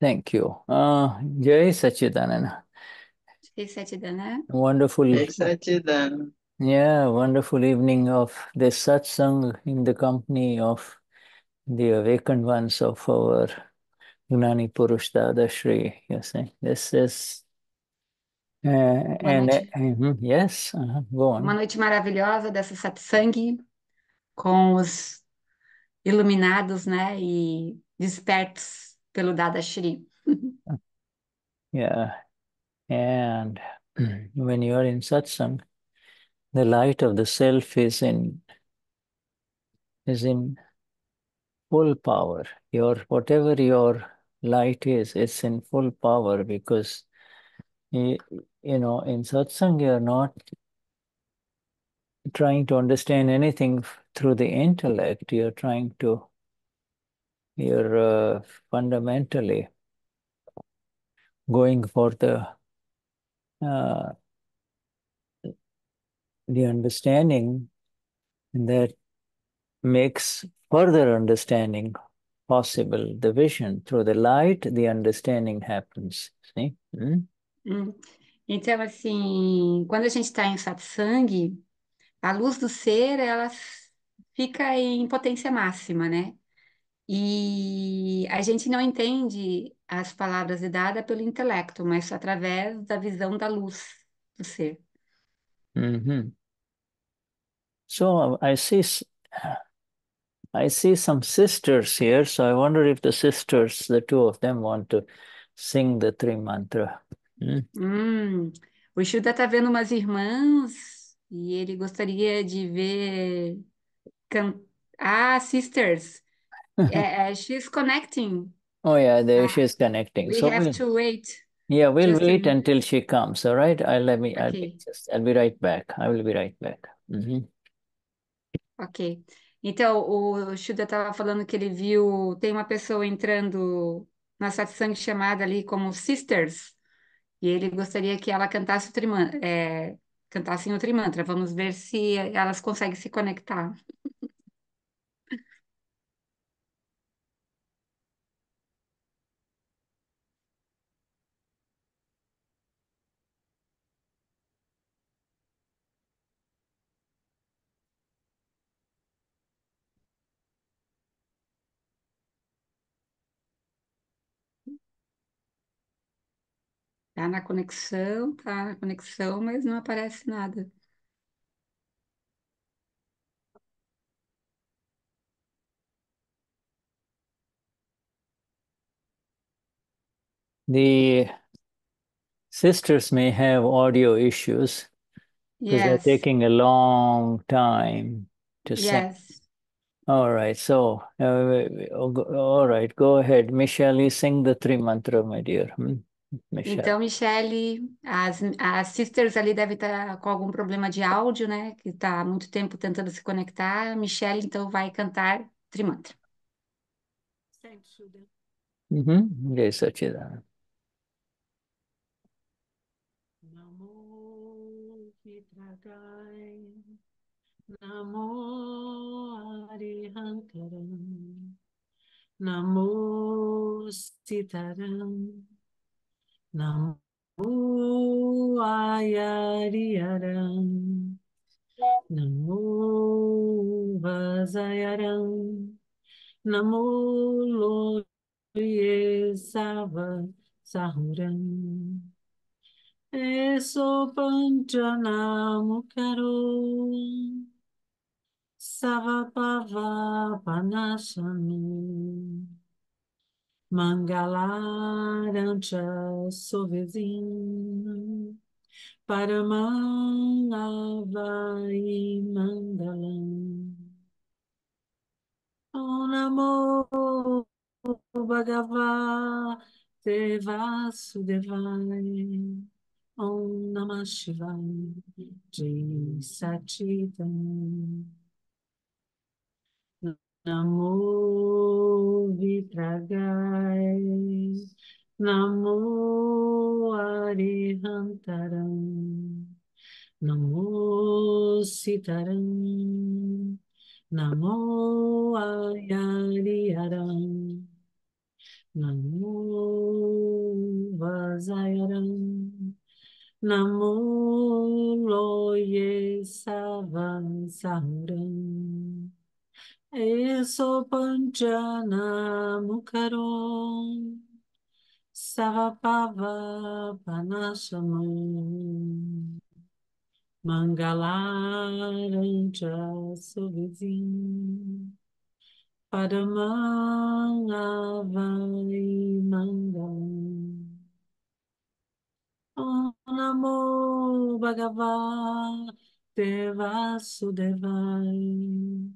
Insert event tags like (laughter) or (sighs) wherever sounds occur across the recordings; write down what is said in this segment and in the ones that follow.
Thank you. Uh, Jai Sachidanana. Jai Sachidanana. Wonderful. Jai Sachidanana. Yeah, wonderful evening of this satsang in the company of the awakened ones of our Gunani Purush Dadashri. You're this is. Uh, and, uh, mhm, yes, uh, go on. Uma noite maravilhosa dessa satsang com os iluminados, né, e despertos Dada Shri. (laughs) yeah. And (clears throat) when you are in satsang, the light of the self is in is in full power. Your whatever your light is, it's in full power because you, you know in satsang you're not trying to understand anything through the intellect. You're trying to you're uh, fundamentally going for the uh, the understanding that makes further understanding possible. The vision through the light, the understanding happens. See? Hmm? Hum. Então, assim, quando a gente está em satsang, a luz do ser, ela fica em potência máxima, né? E a gente não entende as palavras de Dada pelo intelecto, mas através da visão da luz do ser. mm So I see, I see some sisters here, so I wonder if the sisters, the two of them, want to sing the three mantra. Hmm. Hum, o Shuda está vendo umas irmãs e ele gostaria de ver can... ah, sisters. Yeah, é, she's é connecting. Oh yeah, there she's ah, connecting. We So have we'll- to wait. yeah, we'll just wait until she comes. All right. I'll let me. I'll be just. I'll be right back. I will be right back. Uhum. Ok. Então, o Shuda estava falando que ele viu, tem uma pessoa entrando na satsang chamada ali como Sisters, e ele gostaria que ela cantasse o triman, é, cantasse outro mantra. Vamos ver se elas conseguem se conectar. Tá na conexão, tá na conexão, mas não aparece nada. The sisters may have audio issues because yes. they're taking a long time to send. Yes. All right, so, uh, oh, all right, go ahead. Michelle, sing the three mantra, my dear. Hmm? Então, Michele, as, as sisters ali devem estar tá com algum problema de áudio, né? Que está há muito tempo tentando se conectar. Michele, então, vai cantar Trimantra. Certo, Suda. Uhum. E aí, Satira? Namo Vitragai Namo Arihankaram Namo Sitaram Namu Ayariyaram Namu Vazayaram Namu loyesava Sava Sahuram Eso Panchanamu Karo Sava Pava Panasanu Mangalaranja Sovesim Paramanavai Mandalam Om Namo Bhagavate Vasudevaya Om Namah Shivaya Jai Satchitam Namo Vitragai Namo Arihantaram Namo Sitaram Namo Ayariharam Namo Vazayaram Namo Loye Savansaharam Esopanjanamukarom Savapava Panashamam Mangalaranja Suvizim Paramangavari Mangam Om Namo Bhagavate Vasudevaya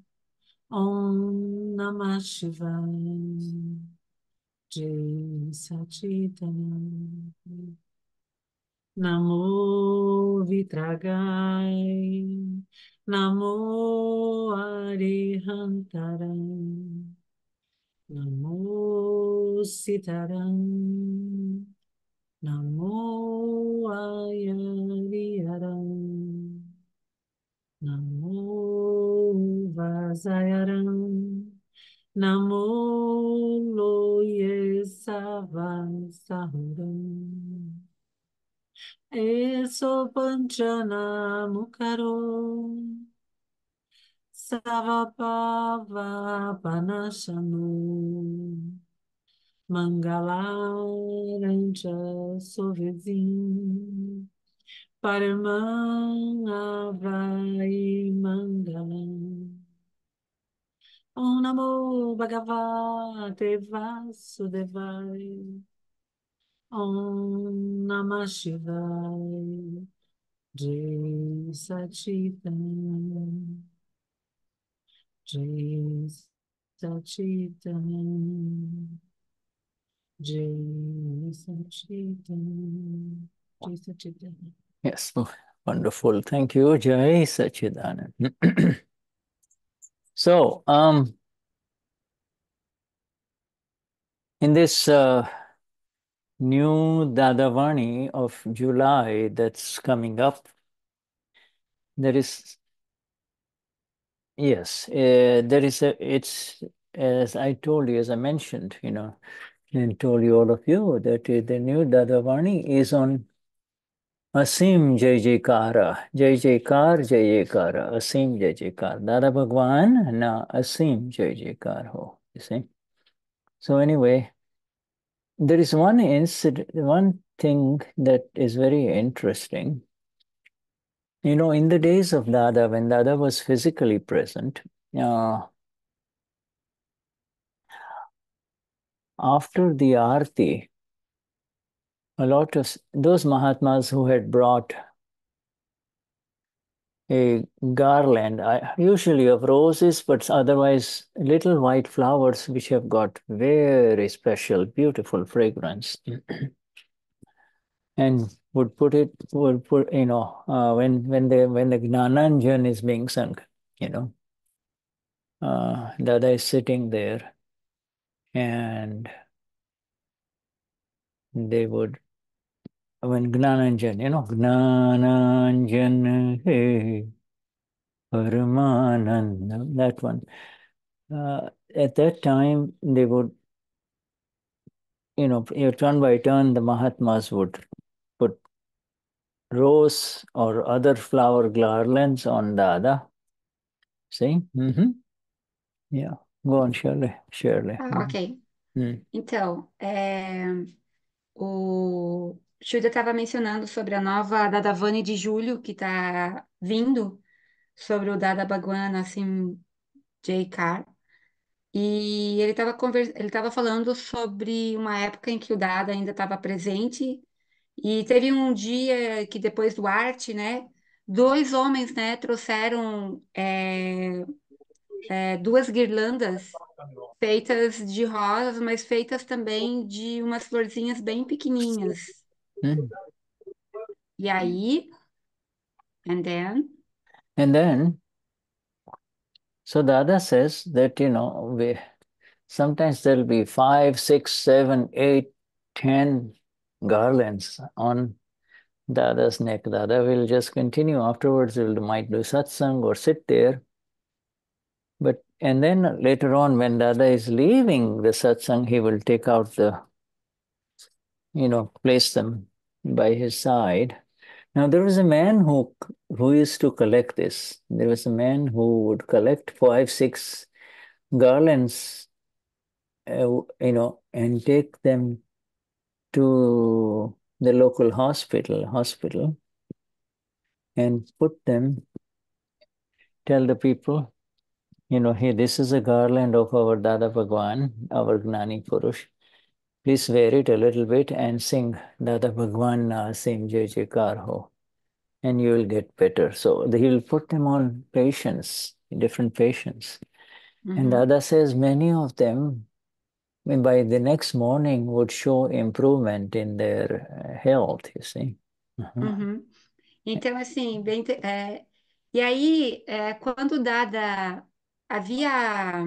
Om Namah Shivaya Jai Satchitanam Namo Vitragai Namo Arihantaram Namo Sitaram Namo Ayariharam Namo Vasayaram Namo Loye Savasahuram Eso Panchana Mukaro Savapava Panashanu Mangalaranja Sovezim Paramavai Mangalam. Om Namo Bhagavate Vasudevai. Om Namah Shivai. Jai Satchitan. Jai Satchitan. Jai Satchitan. Jai Satchitan. Yes, oh, wonderful. Thank you, Jai Sachidanand. (clears throat) so, um, in this uh, new Dadavani of July that's coming up, there is, yes, uh, there is a, it's, as I told you, as I mentioned, you know, and told you all of you that uh, the new Dadavani is on असीम जय जयकार जय जयकार जय जयकार असीम जय जयकार दादा भगवान ना असीम जय जयकार हो you see so anyway there is one incident one thing that is very interesting you know in the days of dada when dada was physically present uh, after the arti a lot of those Mahatmas who had brought a garland, usually of roses, but otherwise little white flowers which have got very special, beautiful fragrance. (clears throat) and would put it, would put, you know, uh, when when the when the Gnananjan is being sung, you know, uh, Dada is sitting there and they would when Gnananjan, you know, Gnananjan, hey, Paramananda, that one. Uh, at that time, they would, you know, turn by turn, the Mahatmas would put rose or other flower garlands on Dada. See? Mm-hmm. Yeah. Go on, Shirley. Shirley. Ah, ok. Hum. Então, é, o, Shuda estava mencionando sobre a nova Dadavani de julho que está vindo, sobre o Dada Bhagwan assim, J Jaikar. E ele estava convers... ele estava falando sobre uma época em que o Dada ainda estava presente e teve um dia que depois do arte, né, dois homens, né, trouxeram é, é, duas guirlandas feitas de rosas, mas feitas também de umas florzinhas bem pequenininhas. Mm. Yaib. And then? And then, so the other says that, you know, we sometimes there'll be five, six, seven, eight, ten garlands on the other's neck. The other will just continue. Afterwards, you might do satsang or sit there. But and then later on, when the other is leaving the satsang, he will take out the you know, place them by his side. Now, there was a man who, who used to collect this. There was a man who would collect five, six garlands, uh, you know, and take them to the local hospital, hospital, and put them, tell the people, you know, hey, this is a garland of our Dada Bhagwan, our Gnani Purush please vary it a little bit and sing Dada Bhagwan Na Sim Jai Jaikar Ho and you will get better. So he will put them on patients, different patients. Mm-hmm. And Dada says many of them by the next morning would show improvement in their uh, health, you see. Uhum. Mm-hmm. Mm-hmm. Então, assim, bem, é, e aí, é, quando Dada havia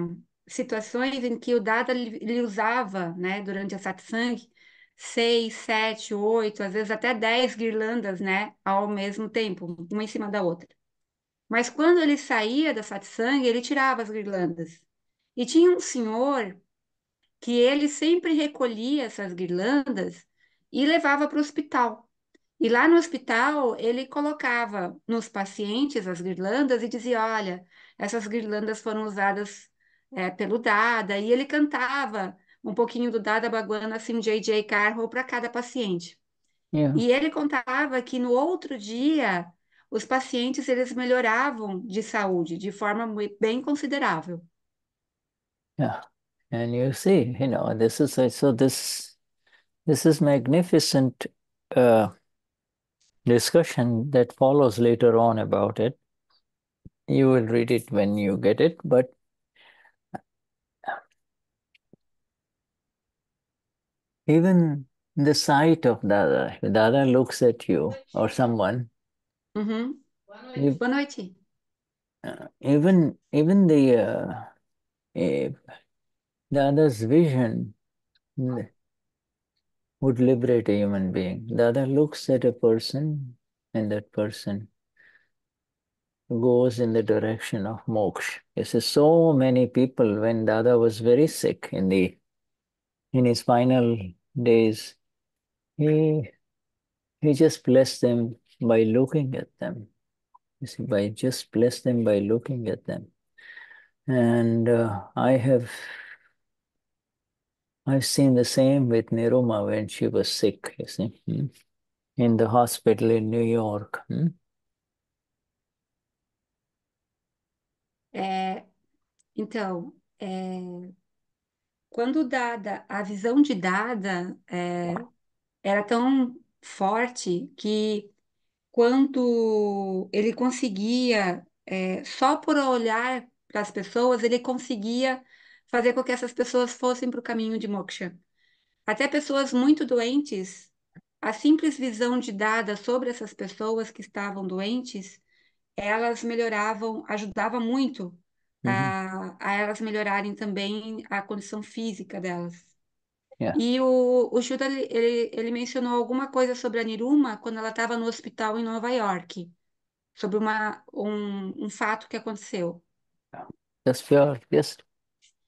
situações em que o Dada ele usava, né, durante a satsang, seis, sete, oito, às vezes até dez guirlandas, né, ao mesmo tempo, uma em cima da outra. Mas quando ele saía da satsang, ele tirava as guirlandas. E tinha um senhor que ele sempre recolhia essas guirlandas e levava para o hospital. E lá no hospital, ele colocava nos pacientes as guirlandas e dizia: olha, essas guirlandas foram usadas é, pelo Dada, e ele cantava um pouquinho do Dada Baguana, assim, J.J. Carroll, para cada paciente. É. E ele contava que no outro dia, os pacientes eles melhoravam de saúde de forma bem considerável. Yeah, é. and you see, you know, this is so this this is magnificent uh, discussion that follows later on about it. You will read it when you get it, but even the sight of Dada, if Dada looks at you or someone, mm-hmm. If, Uh, even even the uh, Dada's vision would liberate a human being. Dada looks at a person, and that person goes in the direction of moksha. You see, so many people when Dada was very sick in the in his final days, he, he just blessed them by looking at them. You see, by just bless them by looking at them. And uh, I have I've seen the same with Niruma when she was sick, you see, hmm, in the hospital in New York. Hmm? então, eh, é, eh, quando dada, a visão de dada é, era tão forte que quando ele conseguia, é, só por olhar para as pessoas, ele conseguia fazer com que essas pessoas fossem para o caminho de moksha. Até pessoas muito doentes, a simples visão de dada sobre essas pessoas que estavam doentes, elas melhoravam, ajudava muito Uhum. a, a elas melhorarem também a condição física delas. Yeah. É. E o, o Judah, ele, ele mencionou alguma coisa sobre a Niruma quando ela estava no hospital em Nova York, sobre uma, um, um fato que aconteceu. Yes, pure. Yes.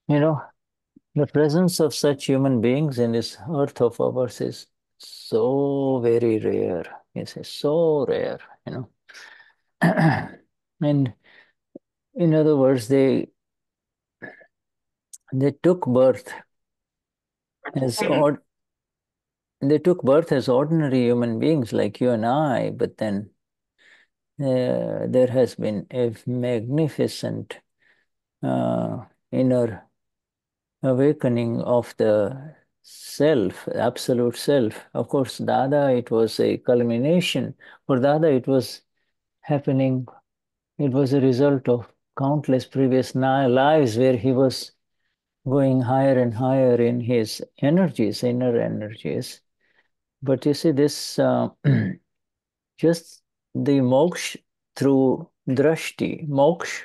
You know, the presence of such human beings in this earth of ours is so very rare. Yes, it's so rare, you know. (clears throat) and in other words, they they took birth as or, they took birth as ordinary human beings like you and I, but then uh, there has been a magnificent uh, inner awakening of the self, absolute self. Of course, Dada, it was a culmination. For Dada, it was happening, it was a result of countless previous lives where he was going higher and higher in his energies, inner energies. But you see, this uh, (clears throat) just the moksha through drashti, moksha,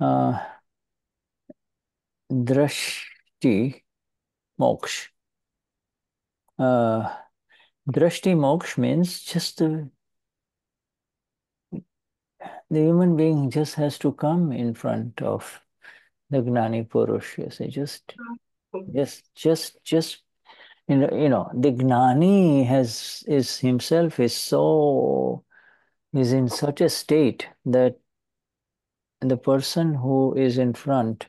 uh, drashti, moksha. Uh, drashti moksha means just the the human being just has to come in front of the Gnani Purush. say just, just, just, just, you know, you know, the Gnani has is himself is so is in such a state that the person who is in front,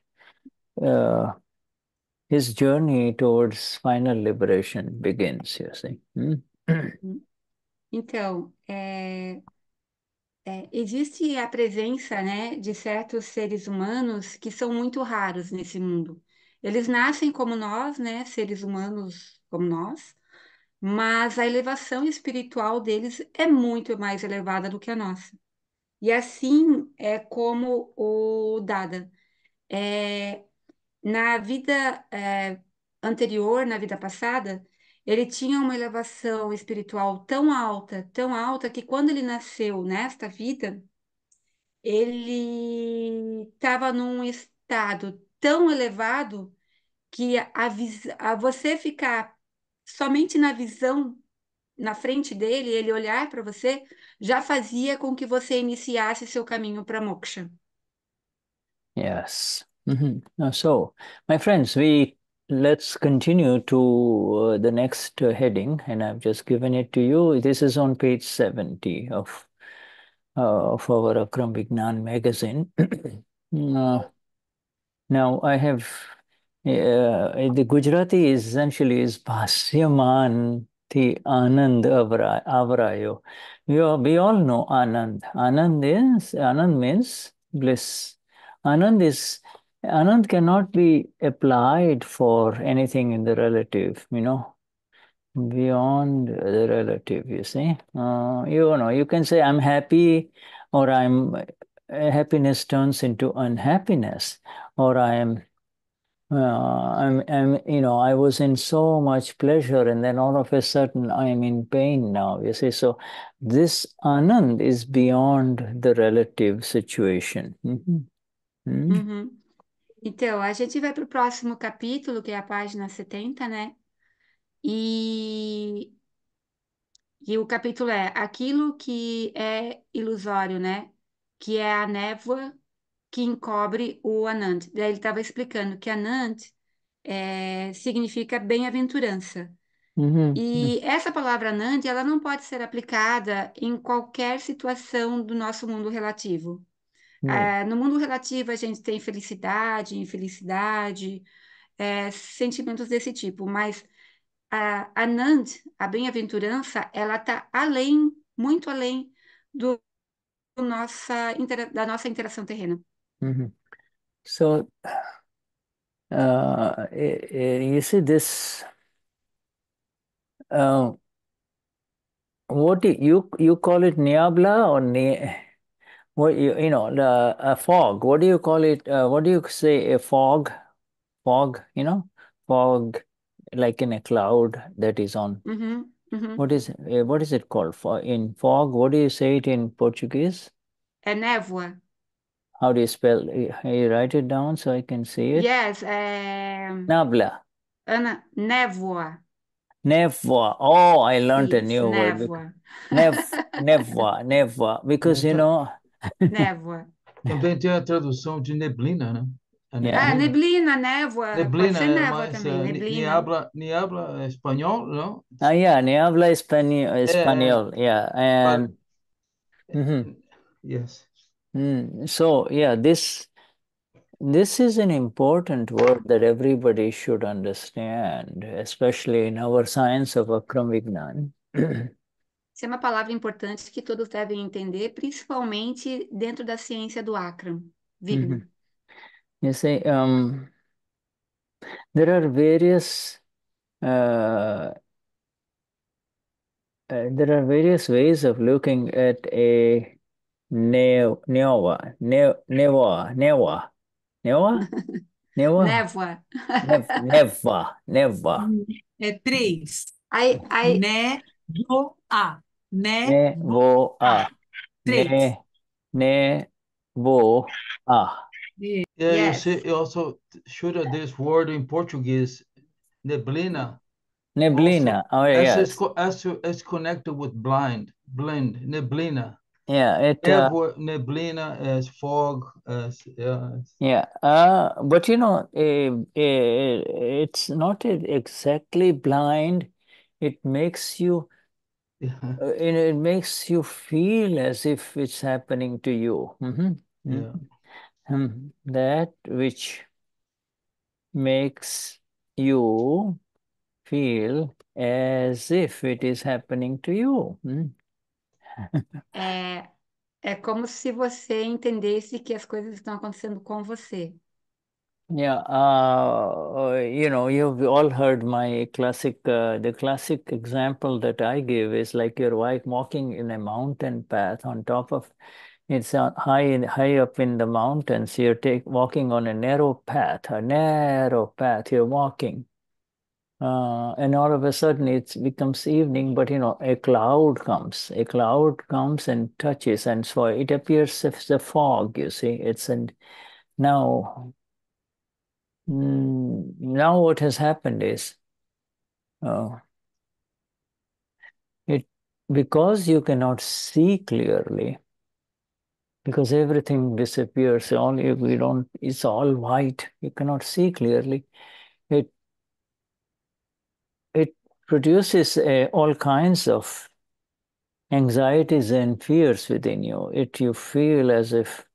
uh, his journey towards final liberation begins. You see. Hmm? Então, é, uh, É, existe a presença, né, de certos seres humanos que são muito raros nesse mundo. Eles nascem como nós, né, seres humanos como nós, mas a elevação espiritual deles é muito mais elevada do que a nossa. E assim é como o Dada. É, na vida é, anterior, na vida passada, ele tinha uma elevação espiritual tão alta, tão alta, que quando ele nasceu nesta vida, ele estava num estado tão elevado que a, a você ficar somente na visão na frente dele, ele olhar para você, já fazia com que você iniciasse seu caminho para moksha. Yes. Mm -hmm. So, my friends, we Let's continue to uh, the next uh, heading, and I've just given it to you. This is on page 70 of, uh, of our Akram Vignan magazine. (clears throat) Uh, now, I have uh, the Gujarati is essentially is Bhasyaman the Anand Avrayo. We all, we all know Anand. Anand is Anand means bliss. Anand is Anand cannot be applied for anything in the relative, you know, beyond the relative, you see. Uh, you know, you can say, I'm happy, or I'm uh, happiness turns into unhappiness, or I am. Uh, I'm, I'm, you know, I was in so much pleasure, and then all of a sudden I am in pain now. You see, so this anand is beyond the relative situation. Mm -hmm. Mm -hmm. Mm -hmm. Então, a gente vai para o próximo capítulo, que é a página 70, né? E, e o capítulo é aquilo que é ilusório, né? Que é a névoa que encobre o Anand. Daí ele estava explicando que Anand é, significa bem-aventurança. Uhum, E essa palavra Anand, ela não pode ser aplicada em qualquer situação do nosso mundo relativo. É. é, no mundo relativo, a gente tem felicidade, infelicidade, é, sentimentos desse tipo, mas a Anand, a bem-aventurança, ela está além, muito além do, do nossa, da nossa interação terrena. mm uhum. você So, uh, ah, you é, é, see this, uh, ah, what you, you call it Niabla What you, you know, the a fog. What do you call it? Uh, what do you say? A fog, fog. You know, fog, like in a cloud that is on. Mm-hmm. Mm-hmm. What is uh, what is it called for in fog? What do you say it in Portuguese? A névoa. How do you spell? Uh, you write it down so I can see it. Yes. Um... Nabla. névoa. Nevoa. Oh, I learned a new word. Nev, nevoa, nevoa, because you know Névoa. (laughs) Também tem a tradução de neblina, né? neblina. Ah, neblina, névoa. Neblina, Pode névoa mas, também. Uh, neblina. Niebla, niebla espanhol, não? Ah, yeah, niebla espanhol, espanhol, é, yeah. And, mm -hmm. Yes. Mm, so, yeah, this this is an important word that everybody should understand, especially in our science of Akram Vignan. (clears throat) Isso é uma palavra importante que todos devem entender, principalmente dentro da ciência do Akram. Vigna. Mm-hmm. You say um, there are various uh, Uh, there are various ways of looking at a ne neva ne neva neva neva neva neva É três. I, I... Névoa. ね、ねぼあ。Three. Ne, ne, ah. Yeah, yes. you see, also should have this word in Portuguese, neblina. Neblina. Also, oh, yes. As it's, as it's connected with blind, blind, neblina. Yeah, it. Uh, neblina as fog. As, yeah. Yeah, uh, but you know, uh, it's not exactly blind. It makes you yeah. Uh, and it makes you feel as if it's happening to you. Mm-hmm. Yeah. Mm-hmm. Um, that which makes you feel as if it is happening to you. Mm. é, é como se você entendesse que as coisas estão acontecendo com você. Yeah, uh, you know, you've all heard my classic, uh, the classic example that I give is like your wife walking in a mountain path on top of, it's uh, high in, high up in the mountains. You're take, walking on a narrow path, a narrow path. You're walking, uh, and all of a sudden it becomes evening. But you know, a cloud comes, a cloud comes and touches, and so it appears as a fog. You see, it's and now Mm, now what has happened is, uh, it because you cannot see clearly, because everything disappears. All you we don't. It's all white. You cannot see clearly. It it produces uh, all kinds of anxieties and fears within you. It you feel as if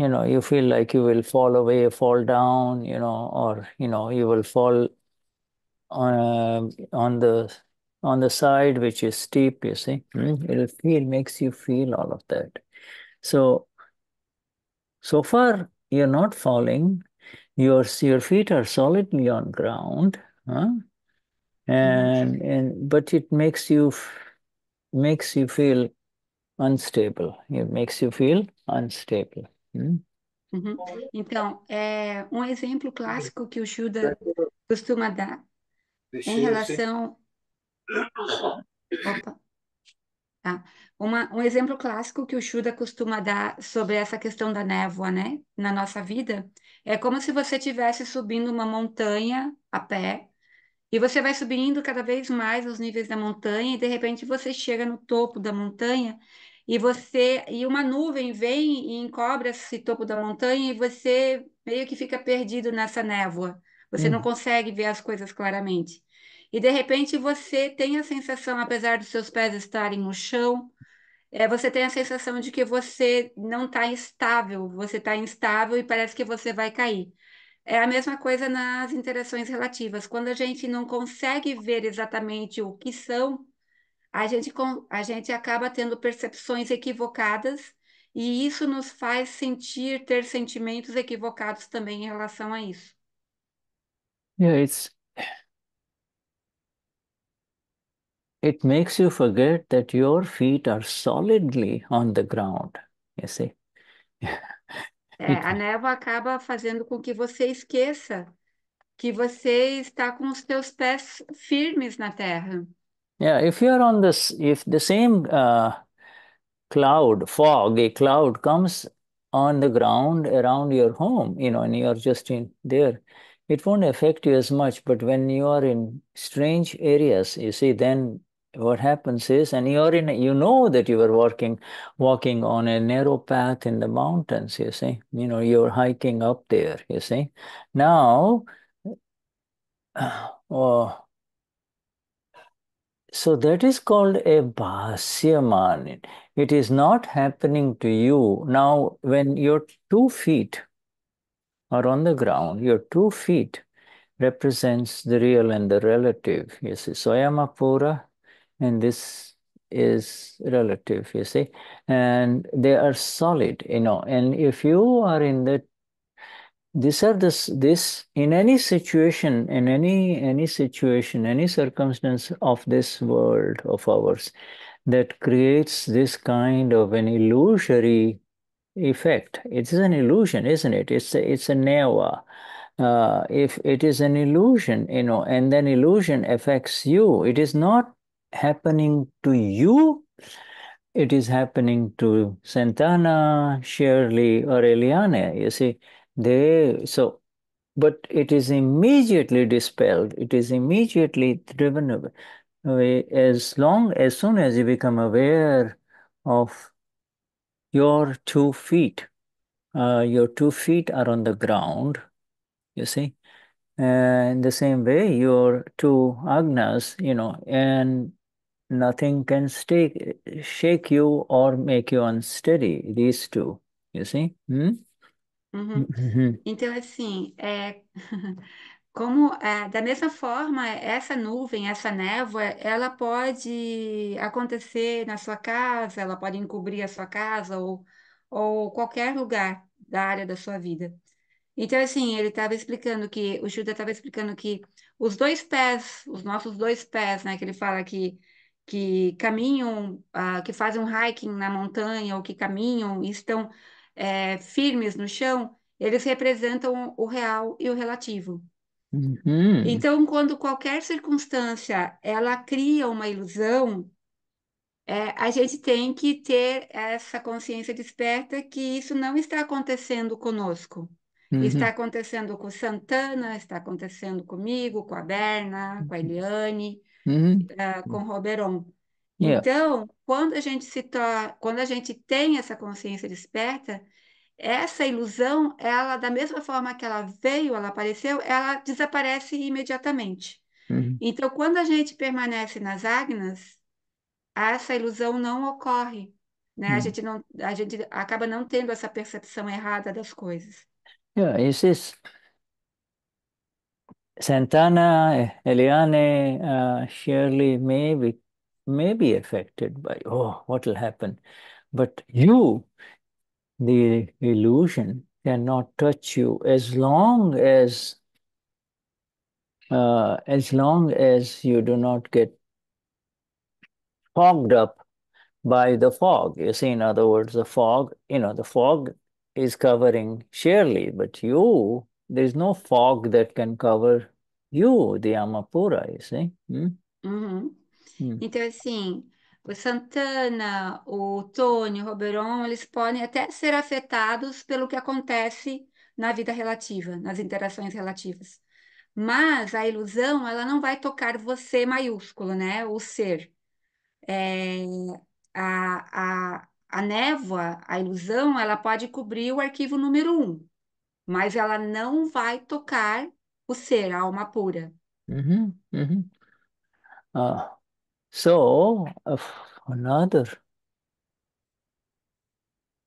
you know you feel like you will fall away fall down you know or you know you will fall on um, a, on the on the side which is steep you see mm-hmm. it'll feel makes you feel all of that so so far you're not falling your your feet are solidly on ground huh? and mm-hmm. and but it makes you makes you feel unstable it makes you feel unstable Hum. Uhum. Então, é um exemplo clássico que o Shuda costuma dar em relação. Opa. Tá. Uma, um exemplo clássico que o Shuda costuma dar sobre essa questão da névoa, né, na nossa vida, é como se você estivesse subindo uma montanha a pé, e você vai subindo cada vez mais os níveis da montanha, e de repente você chega no topo da montanha e você e uma nuvem vem e encobre esse topo da montanha e você meio que fica perdido nessa névoa. Você hum. não consegue ver as coisas claramente. E de repente você tem a sensação, apesar dos seus pés estarem no chão, é, você tem a sensação de que você não está estável, você está instável e parece que você vai cair. É a mesma coisa nas interações relativas. Quando a gente não consegue ver exatamente o que são, a gente, a gente acaba tendo percepções equivocadas e isso nos faz sentir, ter sentimentos equivocados também em relação a isso. Yeah, it's it makes you forget that your feet are solidly on the ground. You see? é, a névoa acaba fazendo com que você esqueça que você está com os seus pés firmes na terra. Yeah, if you are on this, if the same uh, cloud, fog, a cloud comes on the ground around your home, you know, and you are just in there, it won't affect you as much. But when you are in strange areas, you see, then what happens is, and you're in, you know that you are walking, walking on a narrow path in the mountains, you see, you know, you're hiking up there, you see. Now, (sighs) oh, so that is called a bhasyaman. It is not happening to you. Now, when your two feet are on the ground, your two feet represents the real and the relative. You see, Soyama Pura, and this is relative, you see, and they are solid, you know. And if you are in the these are this this in any situation in any any situation any circumstance of this world of ours that creates this kind of an illusory effect it is an illusion isn't it it's a, it's a neva uh, if it is an illusion you know and then illusion affects you it is not happening to you it is happening to santana shirley or eliane you see they so, but it is immediately dispelled. It is immediately driven away. As long as soon as you become aware of your two feet, uh, your two feet are on the ground. You see, and the same way your two agnas, you know, and nothing can stay, shake you or make you unsteady. These two, you see. Hmm? Uhum. uhum. Então, assim, é, (laughs) como é, da mesma forma, essa nuvem, essa névoa, ela pode acontecer na sua casa, ela pode encobrir a sua casa ou, ou qualquer lugar da área da sua vida. Então, assim, ele estava explicando que, o Judas estava explicando que os dois pés, os nossos dois pés, né, que ele fala que, que caminham, uh, que fazem um hiking na montanha ou que caminham e estão é, firmes no chão, eles representam o real e o relativo. Uhum. Então, quando qualquer circunstância ela cria uma ilusão, é, a gente tem que ter essa consciência desperta que isso não está acontecendo conosco. Uhum. Está acontecendo com Santana, está acontecendo comigo, com a Berna, com a uhum. Eliane, uhum. uh, com o Roberon. É. Então, quando a gente se torna, quando a gente tem essa consciência desperta, essa ilusão, ela da mesma forma que ela veio, ela apareceu, ela desaparece imediatamente. Uhum. Então, quando a gente permanece nas agnas, essa ilusão não ocorre, né? Uhum. A gente não, a gente acaba não tendo essa percepção errada das coisas. Yeah, é, is é Santana, Eliane, uh, Shirley, me, may be affected by, oh, what will happen? But you, the illusion, cannot touch you as long as uh, as long as you do not get fogged up by the fog. You see, in other words, the fog, you know, the fog is covering Shirley, but you, there's no fog that can cover you, the Amapura, you see. Hmm? Mm -hmm. Hum. Então, assim, o Santana, o Tony, o Roberon, eles podem até ser afetados pelo que acontece na vida relativa, nas interações relativas. Mas a ilusão, ela não vai tocar você maiúsculo, né? O ser. É, a, a, a névoa, a ilusão, ela pode cobrir o arquivo número um, mas ela não vai tocar o ser, a alma pura. Uhum, uhum. Ah, So, another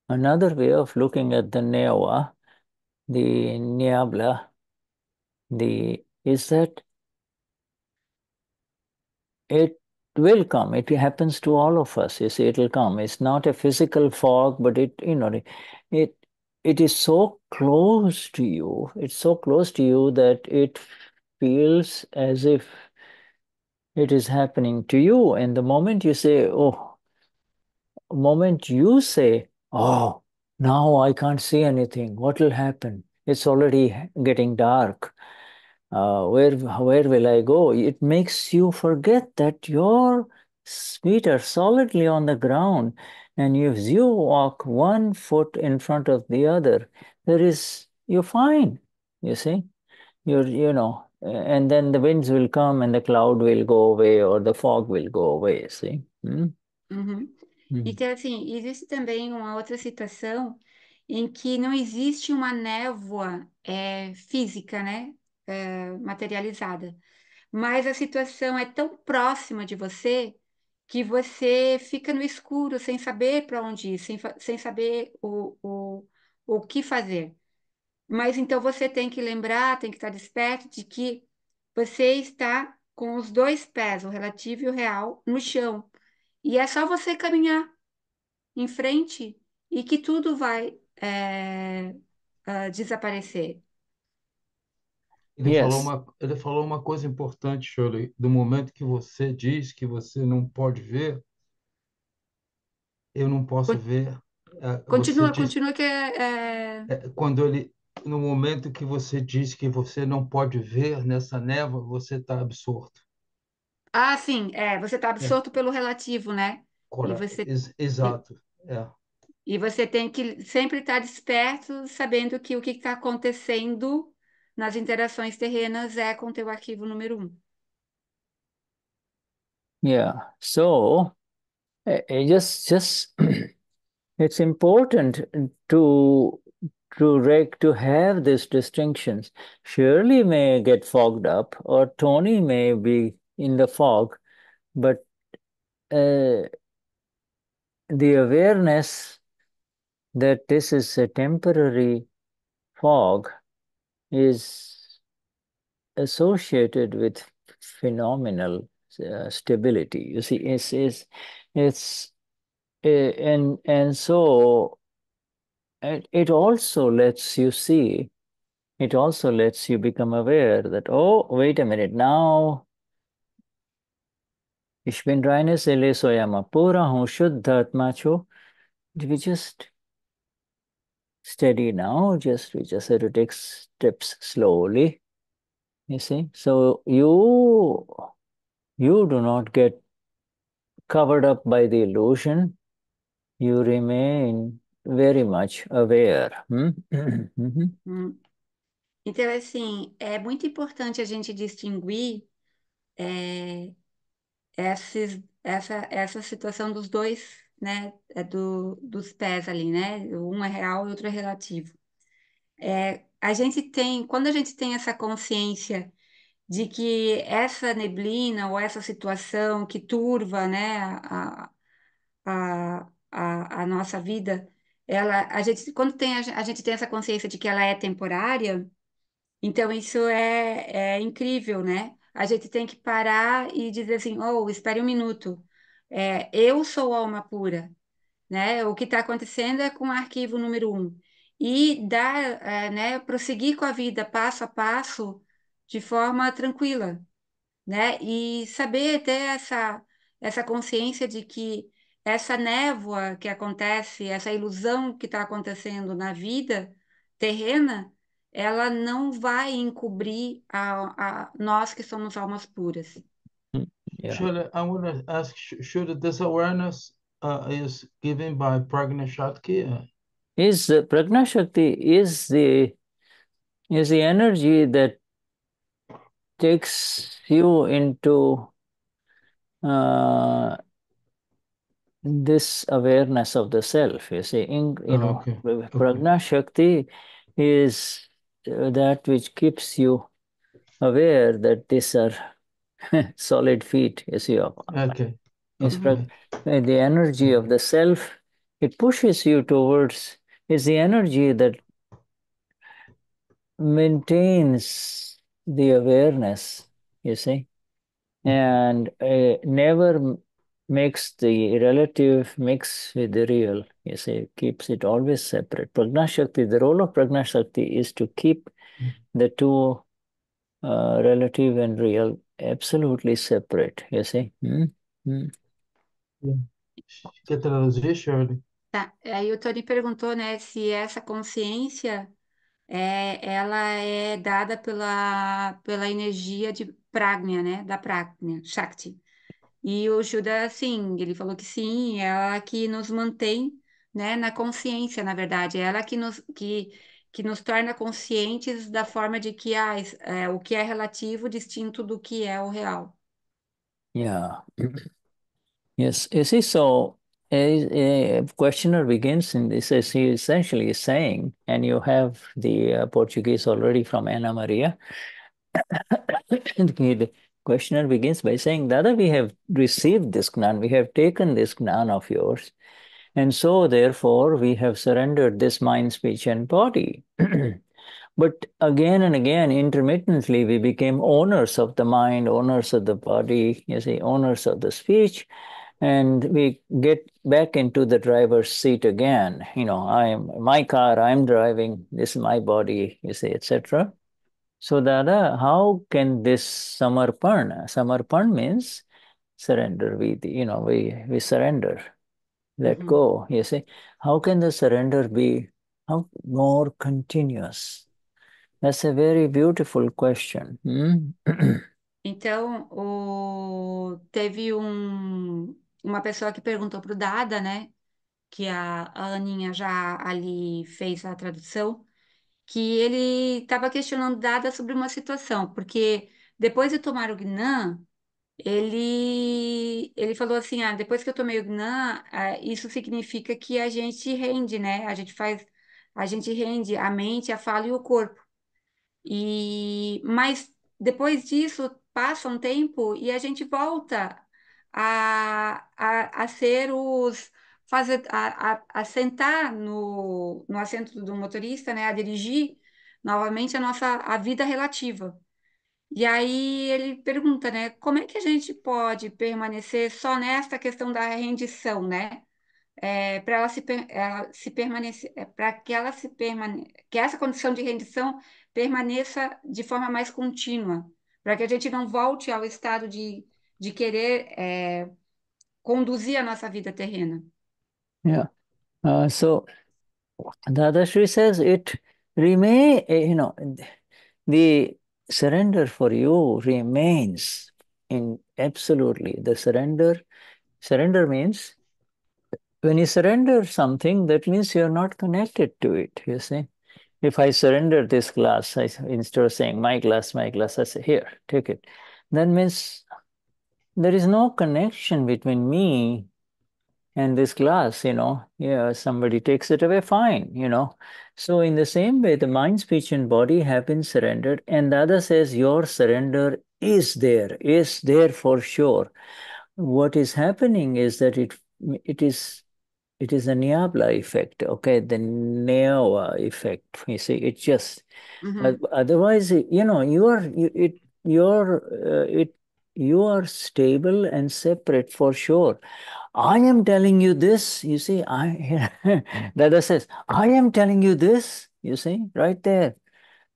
another way of looking at the Newa, the Niabla, the is that it will come. It happens to all of us. You see, it'll come. It's not a physical fog, but it, you know, it it is so close to you. It's so close to you that it feels as if it is happening to you. And the moment you say, oh, moment you say, oh, now I can't see anything, what will happen? It's already getting dark. Uh, where where will I go? It makes you forget that feet are solidly on the ground, and if you walk one foot in front of the other, there is you're fine. You see, you're you know and then the winds will come and the cloud will go away or the fog will go away, see? Uhum. Uhum. E hmm. assim, existe também uma outra situação em que não existe uma névoa é, física, né? É, materializada. Mas a situação é tão próxima de você que você fica no escuro, sem saber para onde ir, sem, sem saber o, o, o que fazer. Mas então você tem que lembrar, tem que estar desperto de que você está com os dois pés, o relativo e o real, no chão. E é só você caminhar em frente e que tudo vai é, desaparecer. Ele, yes. falou uma, ele falou uma coisa importante, Shirley. Do momento que você diz que você não pode ver, eu não posso Con ver. Eh, continua, diz, continua que é, é... é quando ele, no momento que você diz que você não pode ver nessa névoa, você está absorto. Ah, sim, é, você está é. absorto é. pelo relativo, né? Correto. Você... Ex exato. É. E você tem que sempre estar tá desperto, sabendo que o que está acontecendo nas interações terrenas é com teu arquivo número um. Yeah. So, it just just (clears throat) it's important to to to have these distinctions. Shirley may get fogged up, or Tony may be in the fog, but uh, the awareness that this is a temporary fog is associated with phenomenal uh, stability. You see, it's, it's, it's uh, and, and so it, it also lets you see, it also lets you become aware that, oh, wait a minute, now ich bin reines Elesoyama, pura hun shuddhatma Do We just steady now, just we just have to take steps slowly. You see, so you you do not get covered up by the illusion. You remain very much aware. Hum? hum. Então, é assim, é muito importante a gente distinguir é, esses, essa, essa situação dos dois, né, é do, dos pés ali, né? Um é real e outro é relativo. É, a gente tem, quando a gente tem essa consciência de que essa neblina ou essa situação que turva, né, a, a, a, a nossa vida ela, a gente, quando tem, a gente tem essa consciência de que ela é temporária, então isso é, é incrível, né? A gente tem que parar e dizer assim, oh, espere um minuto, é, eu sou alma pura, né? O que está acontecendo é com o arquivo número um. E dar, é, né, prosseguir com a vida passo a passo de forma tranquila, né? E saber ter essa, essa consciência de que essa névoa que acontece, essa ilusão que está acontecendo na vida terrena, ela não vai encobrir a, a nós que somos almas puras. Hum, yeah. Should, I want to ask, should this awareness uh, is given by Pragna Shakti? Is uh, Pragna Shakti is the is the energy that takes you into uh, this awareness of the self. You see, in, you ah, know, okay. shakti is uh, that which keeps you aware that these are (laughs) solid feet. You see, of okay. Uh, is okay. Mm-hmm. Uh, the energy of the mm-hmm. self. It pushes you towards is the energy that maintains the awareness. You see, mm-hmm. and uh, never makes the relative mix with the real. You see, keeps it always separate. Prajnashakti, Shakti, the role of Prajnashakti Shakti is to keep hmm. the two uh, relative and real absolutely separate. You see? Hmm? Hmm. Quer traduzir, Shirley? Tá. Aí o Tony perguntou, né, se essa consciência é, ela é dada pela, pela energia de pragna, né, da pragna, Shakti. E o Judas, sim, ele falou que sim, ela que nos mantém, né, na consciência, na verdade, ela que nos que que nos torna conscientes da forma de que há, é, o que é relativo distinto do que é o real. Yeah. Yes, you see, so a, a questioner begins and this as he essentially is saying, and you have the uh, Portuguese already from Ana Maria. (coughs) Questioner begins by saying, Dada, we have received this Gnan, we have taken this Gnan of yours, and so therefore we have surrendered this mind, speech, and body. (clears throat) but again and again, intermittently, we became owners of the mind, owners of the body, you see, owners of the speech, and we get back into the driver's seat again. You know, I'm my car, I'm driving, this is my body, you see, etc. So, Dada, how can this samarpan? Samarpan means surrender. We, you know, we, we surrender, let mm -hmm. go. You see, how can the surrender be how more continuous? That's a very beautiful question. Hmm? então, o... teve um, uma pessoa que perguntou para o Dada, né? Que a Aninha já ali fez a tradução que ele estava questionando Dada sobre uma situação, porque depois de tomar o Gnan, ele, ele falou assim, ah, depois que eu tomei o Gnan, ah, isso significa que a gente rende, né? A gente faz, a gente rende a mente, a fala e o corpo. E, mas depois disso, passa um tempo e a gente volta a, a, a ser os, faz a, a, a sentar no, no assento do motorista, né, a dirigir novamente a nossa a vida relativa. E aí ele pergunta, né, como é que a gente pode permanecer só nesta questão da rendição, né? É, para ela se, ela se permanecer, é, para que ela se permane que essa condição de rendição permaneça de forma mais contínua, para que a gente não volte ao estado de, de querer é, conduzir a nossa vida terrena. Yeah. Uh, so Dadashri says it remain, eh, you know, the surrender for you remains in absolutely the surrender. Surrender means when you surrender something, that means you're not connected to it, you see. If I surrender this glass, I, instead of saying my glass, my glass, I say, here, take it. That means there is no connection between me and this glass, you know, yeah, somebody takes it away, fine, you know. So in the same way, the mind, speech, and body have been surrendered, and the other says your surrender is there, is there for sure. What is happening is that it it is it is a niabla effect, okay, the neowa effect. You see, it just mm-hmm. otherwise, you know, you are you, it you're uh, it you are stable and separate for sure I am telling you this, you see, I Dada says, (laughs) I am telling you this, you see, right there.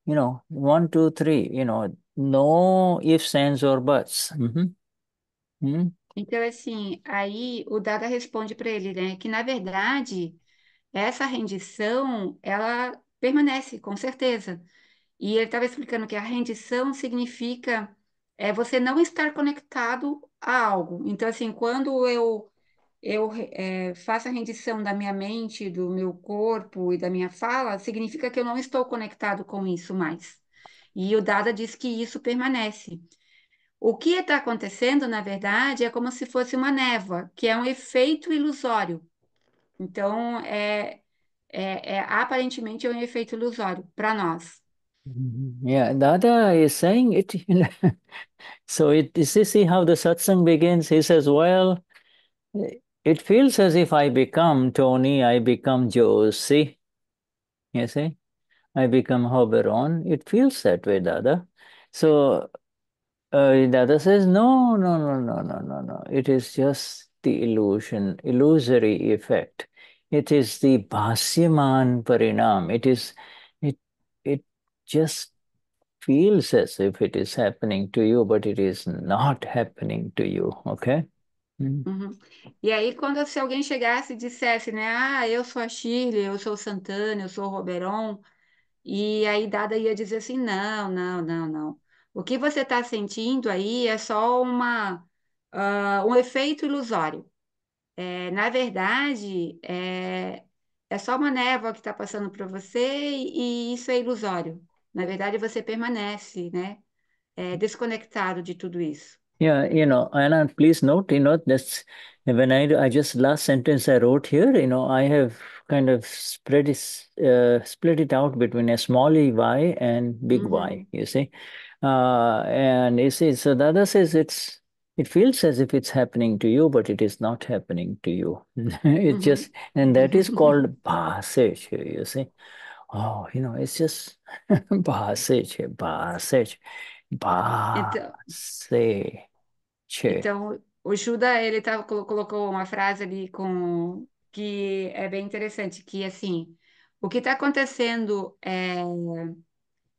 You know, one, two, three, you know, no ifs, ands or buts. Uhum. Uhum. Então, assim, aí o Dada responde para ele, né, que na verdade essa rendição, ela permanece, com certeza. E ele estava explicando que a rendição significa é você não estar conectado a algo. Então, assim, quando eu eu é, faço a rendição da minha mente, do meu corpo e da minha fala, significa que eu não estou conectado com isso mais. E o Dada diz que isso permanece. O que está acontecendo, na verdade, é como se fosse uma névoa, que é um efeito ilusório. Então, é, é, é aparentemente é um efeito ilusório para nós. Yeah, uhum. é, Dada is é saying it. (laughs) so it, is this how the satsang begins? He says, well, It feels as if I become Tony, I become Josie. You see? I become Hoberon. It feels that way, Dada. So uh, Dada says, no, no, no, no, no, no, no. It is just the illusion, illusory effect. It is the Bhasyaman Parinam. It is, it, it just feels as if it is happening to you, but it is not happening to you, okay? Uhum. Uhum. E aí, quando se alguém chegasse e dissesse, né, ah, eu sou a Shirley, eu sou o Santana, eu sou o Roberon, e aí Dada ia dizer assim, não, não, não, não. O que você está sentindo aí é só uma, uh, um efeito ilusório. É, na verdade, é, é só uma névoa que está passando para você e, e isso é ilusório. Na verdade, você permanece, né, é, desconectado de tudo isso. Yeah, you know, and please note, you know, that's when I I just last sentence I wrote here, you know, I have kind of spread it uh, split it out between a small y and big mm-hmm. y. You see, uh, and you see, so the other says it's it feels as if it's happening to you, but it is not happening to you. (laughs) it's mm-hmm. just, and that is (laughs) called passage. You see, oh, you know, it's just (laughs) passage, passage, uh, say. Che. Então, o Judas, ele tá, colocou uma frase ali com que é bem interessante, que assim, o que está acontecendo é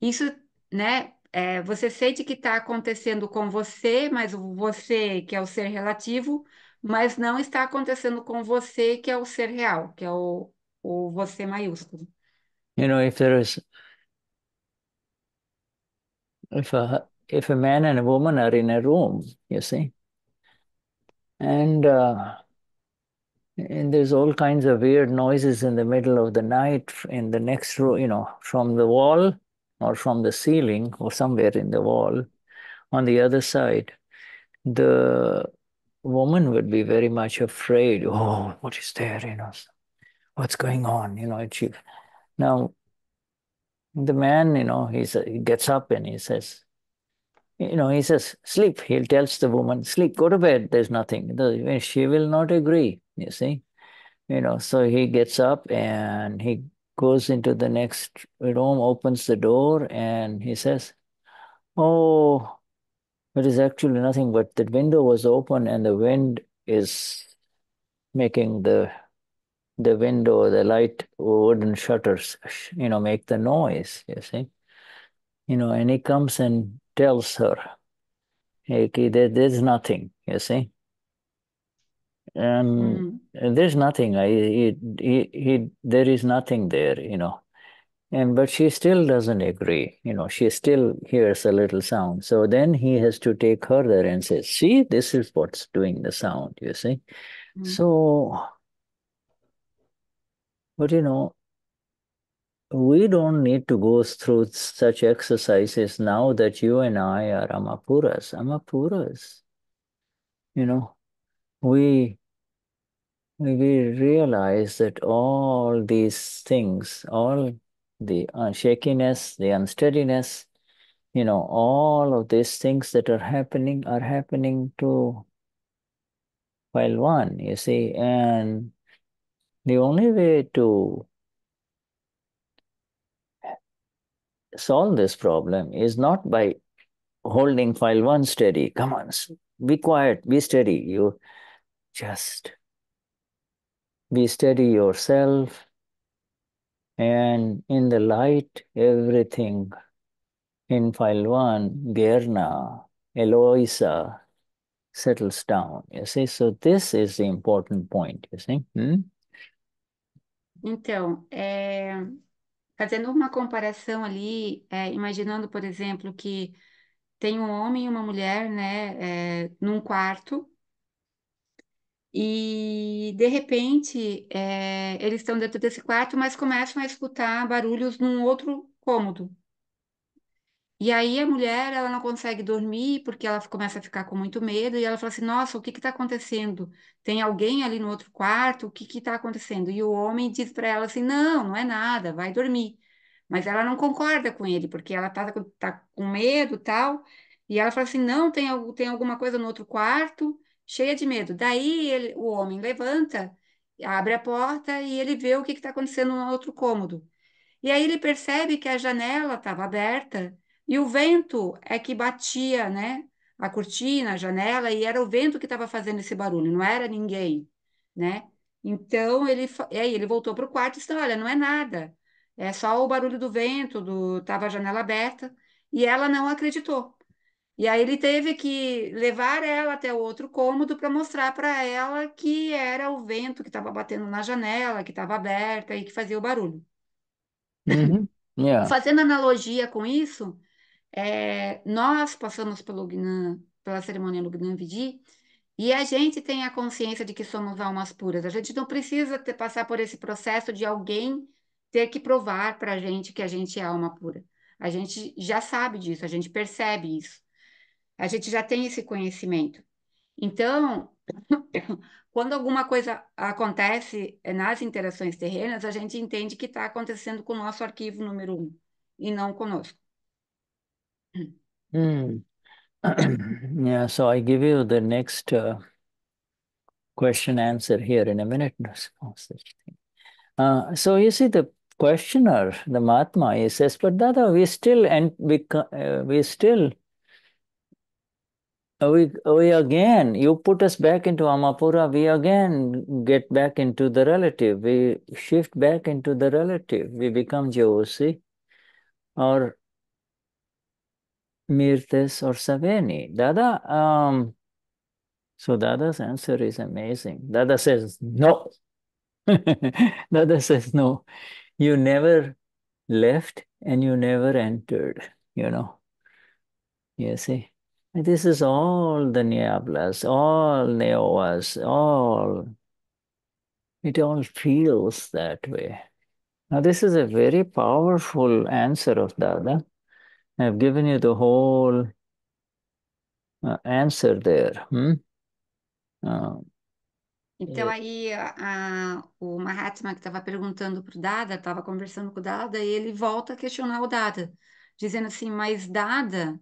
isso, né? É, você sente que está acontecendo com você, mas você que é o ser relativo, mas não está acontecendo com você que é o ser real, que é o, o você maiúsculo. You know, if there is if a if a man and a woman are in a room, you see, and, uh, and there's all kinds of weird noises in the middle of the night in the next room, you know, from the wall or from the ceiling or somewhere in the wall on the other side, the woman would be very much afraid. Oh, what is there? You know, what's going on? You know, she, now the man, you know, he gets up and he says, you know, he says, sleep. He tells the woman, sleep, go to bed, there's nothing. The, she will not agree, you see. You know, so he gets up and he goes into the next room, opens the door, and he says, Oh, it is actually nothing, but the window was open and the wind is making the the window, the light wooden shutters, you know, make the noise, you see. You know, and he comes and tells her, hey, there, there's nothing, you see. And mm. there's nothing. I, he, he, he, there is nothing there, you know. And but she still doesn't agree, you know, she still hears a little sound. So then he has to take her there and say, see, this is what's doing the sound, you see. Mm. So, but you know, we don't need to go through such exercises now that you and I are Amapuras. Amapuras. You know, we we realize that all these things, all the shakiness, the unsteadiness, you know, all of these things that are happening are happening to while one, you see, and the only way to solve this problem is not by holding file one steady. Come on, be quiet, be steady. You just be steady yourself. And in the light, everything in file one, Gerna, Eloisa, settles down. You see, so this is the important point, you see. Hmm? Então, é, eh, fazendo uma comparação ali, é, imaginando, por exemplo, que tem um homem e uma mulher, né, é, num quarto, e de repente é, eles estão dentro desse quarto, mas começam a escutar barulhos num outro cômodo, e aí a mulher, ela não consegue dormir porque ela começa a ficar com muito medo e ela fala assim: "Nossa, o que que tá acontecendo? Tem alguém ali no outro quarto? O que que tá acontecendo?" E o homem diz para ela assim: "Não, não é nada, vai dormir". Mas ela não concorda com ele porque ela tá, tá com medo, tal. E ela fala assim: "Não, tem tem alguma coisa no outro quarto", cheia de medo. Daí ele, o homem levanta, abre a porta e ele vê o que que tá acontecendo no outro cômodo. E aí ele percebe que a janela estava aberta e o vento é que batia, né? A cortina, a janela, e era o vento que estava fazendo esse barulho, não era ninguém, né? Então ele, aí ele voltou para o quarto e disse: Olha, não é nada, é só o barulho do vento, do tava a janela aberta, e ela não acreditou. E aí ele teve que levar ela até o outro cômodo para mostrar para ela que era o vento que estava batendo na janela, que estava aberta e que fazia o barulho. Uhum. (laughs) Yeah. Fazendo analogia com isso, é, nós passamos pelo Gnan, pela cerimônia do Gnan Vidi, e a gente tem a consciência de que somos almas puras. A gente não precisa ter, passar por esse processo de alguém ter que provar para a gente que a gente é alma pura. A gente já sabe disso, a gente percebe isso. A gente já tem esse conhecimento. Então, (coughs) quando alguma coisa acontece eh, nas interações terrenas, a gente entende que está acontecendo com o nosso arquivo número um e não conosco. Mm. (clears throat) Yeah, so I give you the next uh, question answer here in a minute. (laughs) Uh, so you see, the questioner, the Mahatma, he says, "But Dada, we still and we uh, we still uh, we uh, we again you put us back into Amapura. We again get back into the relative. We shift back into the relative. We become Jyosi, or Mirtes or Saveni? Dada, um, so Dada's answer is amazing. Dada says, no. (laughs) Dada says, no. You never left and you never entered, you know. You see? this is all the Nyablas, all Neovas, all. It all feels that way. Now, this is a very powerful answer of Dada. I've given you the whole uh, answer there. Hmm? Uh, então aí a, o Mahatma que estava perguntando para o Dada, estava conversando com o Dada, e ele volta a questionar o Dada, dizendo assim, mas Dada,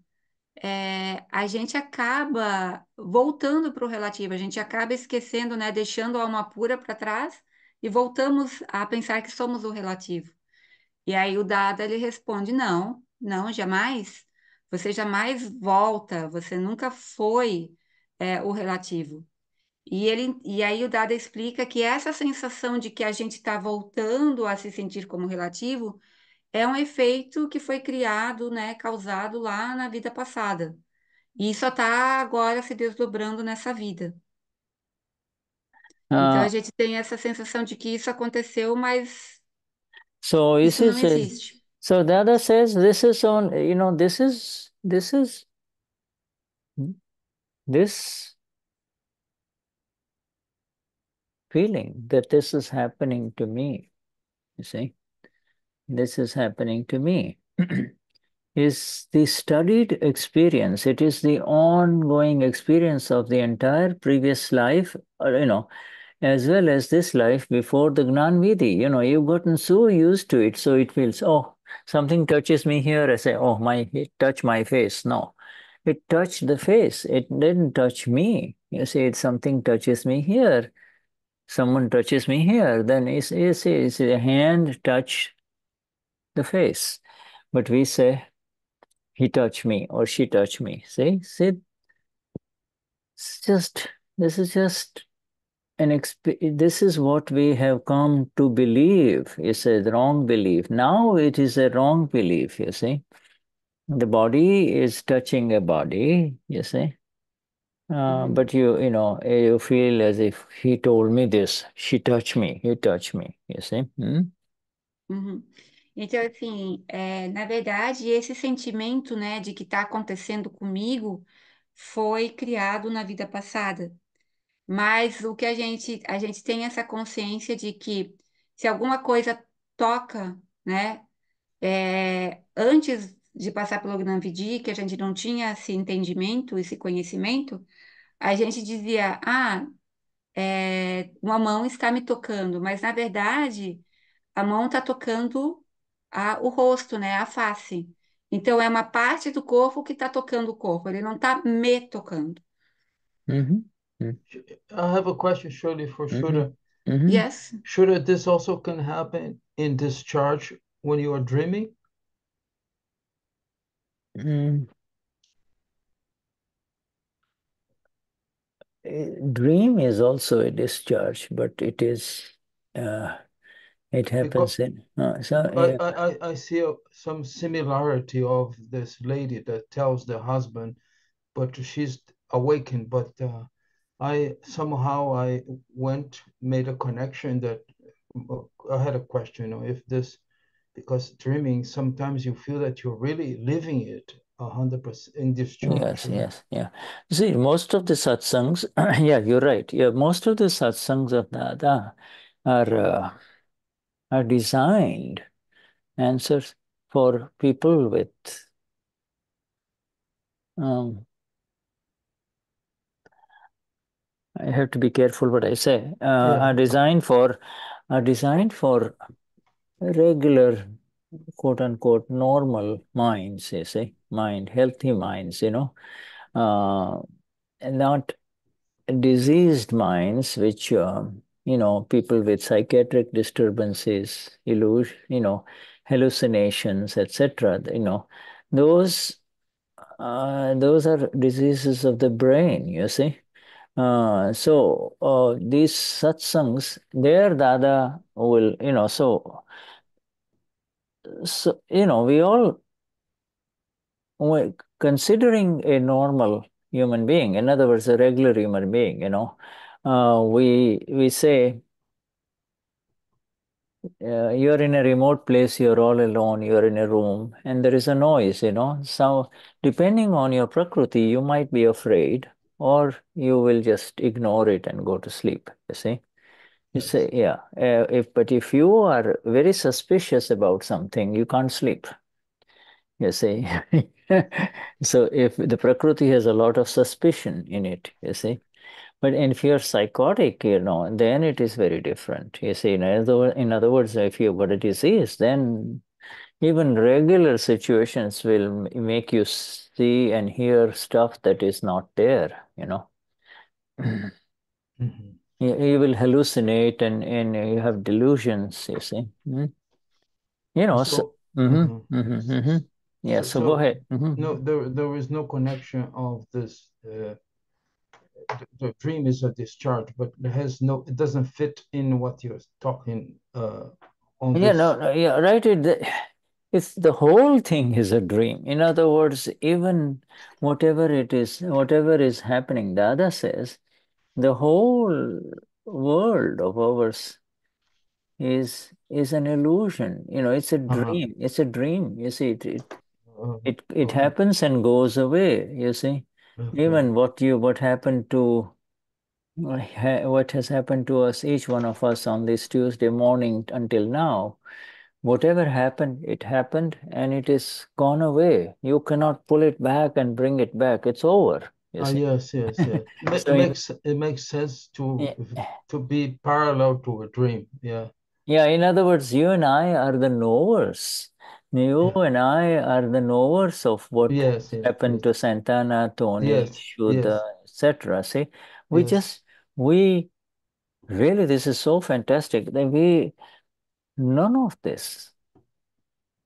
é, a gente acaba voltando para o relativo, a gente acaba esquecendo, né, deixando a alma pura para trás e voltamos a pensar que somos o relativo. E aí o Dada ele responde, não, não, jamais. Você jamais volta, você nunca foi é, o relativo. E, ele, e aí o Dada explica que essa sensação de que a gente está voltando a se sentir como relativo é um efeito que foi criado, né, causado lá na vida passada. E só está agora se desdobrando nessa vida. Ah. Então a ah. gente tem essa sensação de que isso aconteceu, mas so isso não existe. So the other says this is on, you know, this is, this is, hmm, this feeling that this is happening to me, you see, this is happening to me, (clears throat) is the studied experience. It is the ongoing experience of the entire previous life, or, uh, you know, as well as this life before the Gnan Vidhi. You know, you've gotten so used to it, so it feels, oh, Something touches me here, I say, oh, my, it touched my face. No, it touched the face. It didn't touch me. You see, it's something touches me here. Someone touches me here. Then it's, it's, it's a hand touch the face. But we say, he touched me or she touched me. See, see, it's just, this is just an exp- this is what we have come to believe is a wrong belief now it is a wrong belief you see the body is touching a body you see uh, mm-hmm. but you you know eh, you feel as if he told me this she touched me he touched me you see hmm? Então, assim, é, na verdade, esse sentimento, né, de que está acontecendo comigo foi criado na vida passada, Mas o que a gente a gente tem essa consciência de que se alguma coisa toca, né? É, antes de passar pelo Gnanvidi, que a gente não tinha esse entendimento, esse conhecimento, a gente dizia, ah, é, uma mão está me tocando, mas na verdade a mão está tocando a, o rosto, né? A face. Então é uma parte do corpo que está tocando o corpo, ele não está me tocando. Uhum. Hmm. I have a question, Shirley. for mm mm-hmm. Shura. Mm -hmm. Yes. Shura, this also can happen in discharge when you are dreaming. Mm. Dream is also a discharge, but it is uh, it happens because in uh, so yeah. I, I, I see a, some similarity of this lady that tells the husband, but she's awakened, but uh, I somehow I went made a connection that uh, I had a question you know, if this because dreaming sometimes you feel that you're really living it hundred percent in this dream. Yes, yes, yeah. See, most of the satsangs, (clears throat) yeah, you're right. Yeah, most of the satsangs of Dada are uh, are designed answers for people with um, I have to be careful what I say, uh, yeah. are designed for are designed for regular, quote unquote, normal minds. You see, mind, healthy minds. You know, uh, not diseased minds, which uh, you know, people with psychiatric disturbances, illusion, you know, hallucinations, etc. You know, those uh, those are diseases of the brain. You see. Uh, so uh, these satsangs, there Dada will, you know, so, so you know, we all, considering a normal human being, in other words, a regular human being, you know, uh, we we say, uh, you're in a remote place, you're all alone, you're in a room, and there is a noise, you know. So, depending on your prakriti, you might be afraid or you will just ignore it and go to sleep you see you yes. yeah uh, if but if you are very suspicious about something you can't sleep you see (laughs) so if the prakriti has a lot of suspicion in it you see but if you're psychotic, you know, then it is very different. You see, in other, in other words, if you've got a disease, then even regular situations will make you see and hear stuff that is not there, you know. mm-hmm. (clears throat) you, you, will hallucinate and, and you have delusions, you see. Mm-hmm. You know, so, so mm-hmm, mm-hmm. mm-hmm, mm-hmm. yeah, so, so, go ahead. No, there, there is no connection of this. Uh, the, the dream is a discharge, but it has no, it doesn't fit in what you're talking uh, on. Yeah, this. no, yeah, right. It, the whole thing is a dream in other words even whatever it is whatever is happening the other says the whole world of ours is is an illusion you know it's a uh-huh. dream uh-huh. it's a dream you see it it, mm-hmm. it it mm-hmm. happens and goes away you see uh-huh. even what you what happened to what has happened to us each one of us on this tuesday morning until now whatever happened, it happened and it is gone away. You cannot pull it back and bring it back. It's over. Ah, yes, yes, yes. (laughs) It, so makes, it makes sense to, yeah. to be parallel to a dream. Yeah. Yeah, in other words, you and I are the knowers. You yeah. and I are the knowers of what yes, happened yes. to Santana, Tony, yes, Shuddha, etc. See, we just, we really, this is so fantastic that we None of this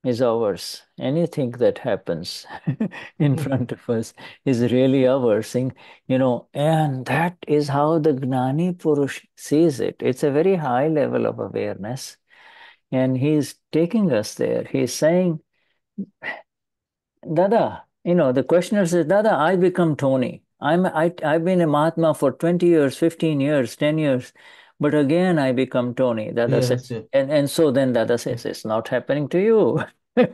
is ours. Anything that happens (laughs) in hmm. front of us is really ours. you know, and that is how the Gnani Purush sees it. It's a very high level of awareness. And he's taking us there. He's saying, Dada, you know, the questioner says, Dada, I become Tony. I'm, I, I've been a Mahatma for 20 years, 15 years, 10 years but again I become Tony. Dada yes, says, yes. and and so then Dada says, it's not happening to you. (laughs) it's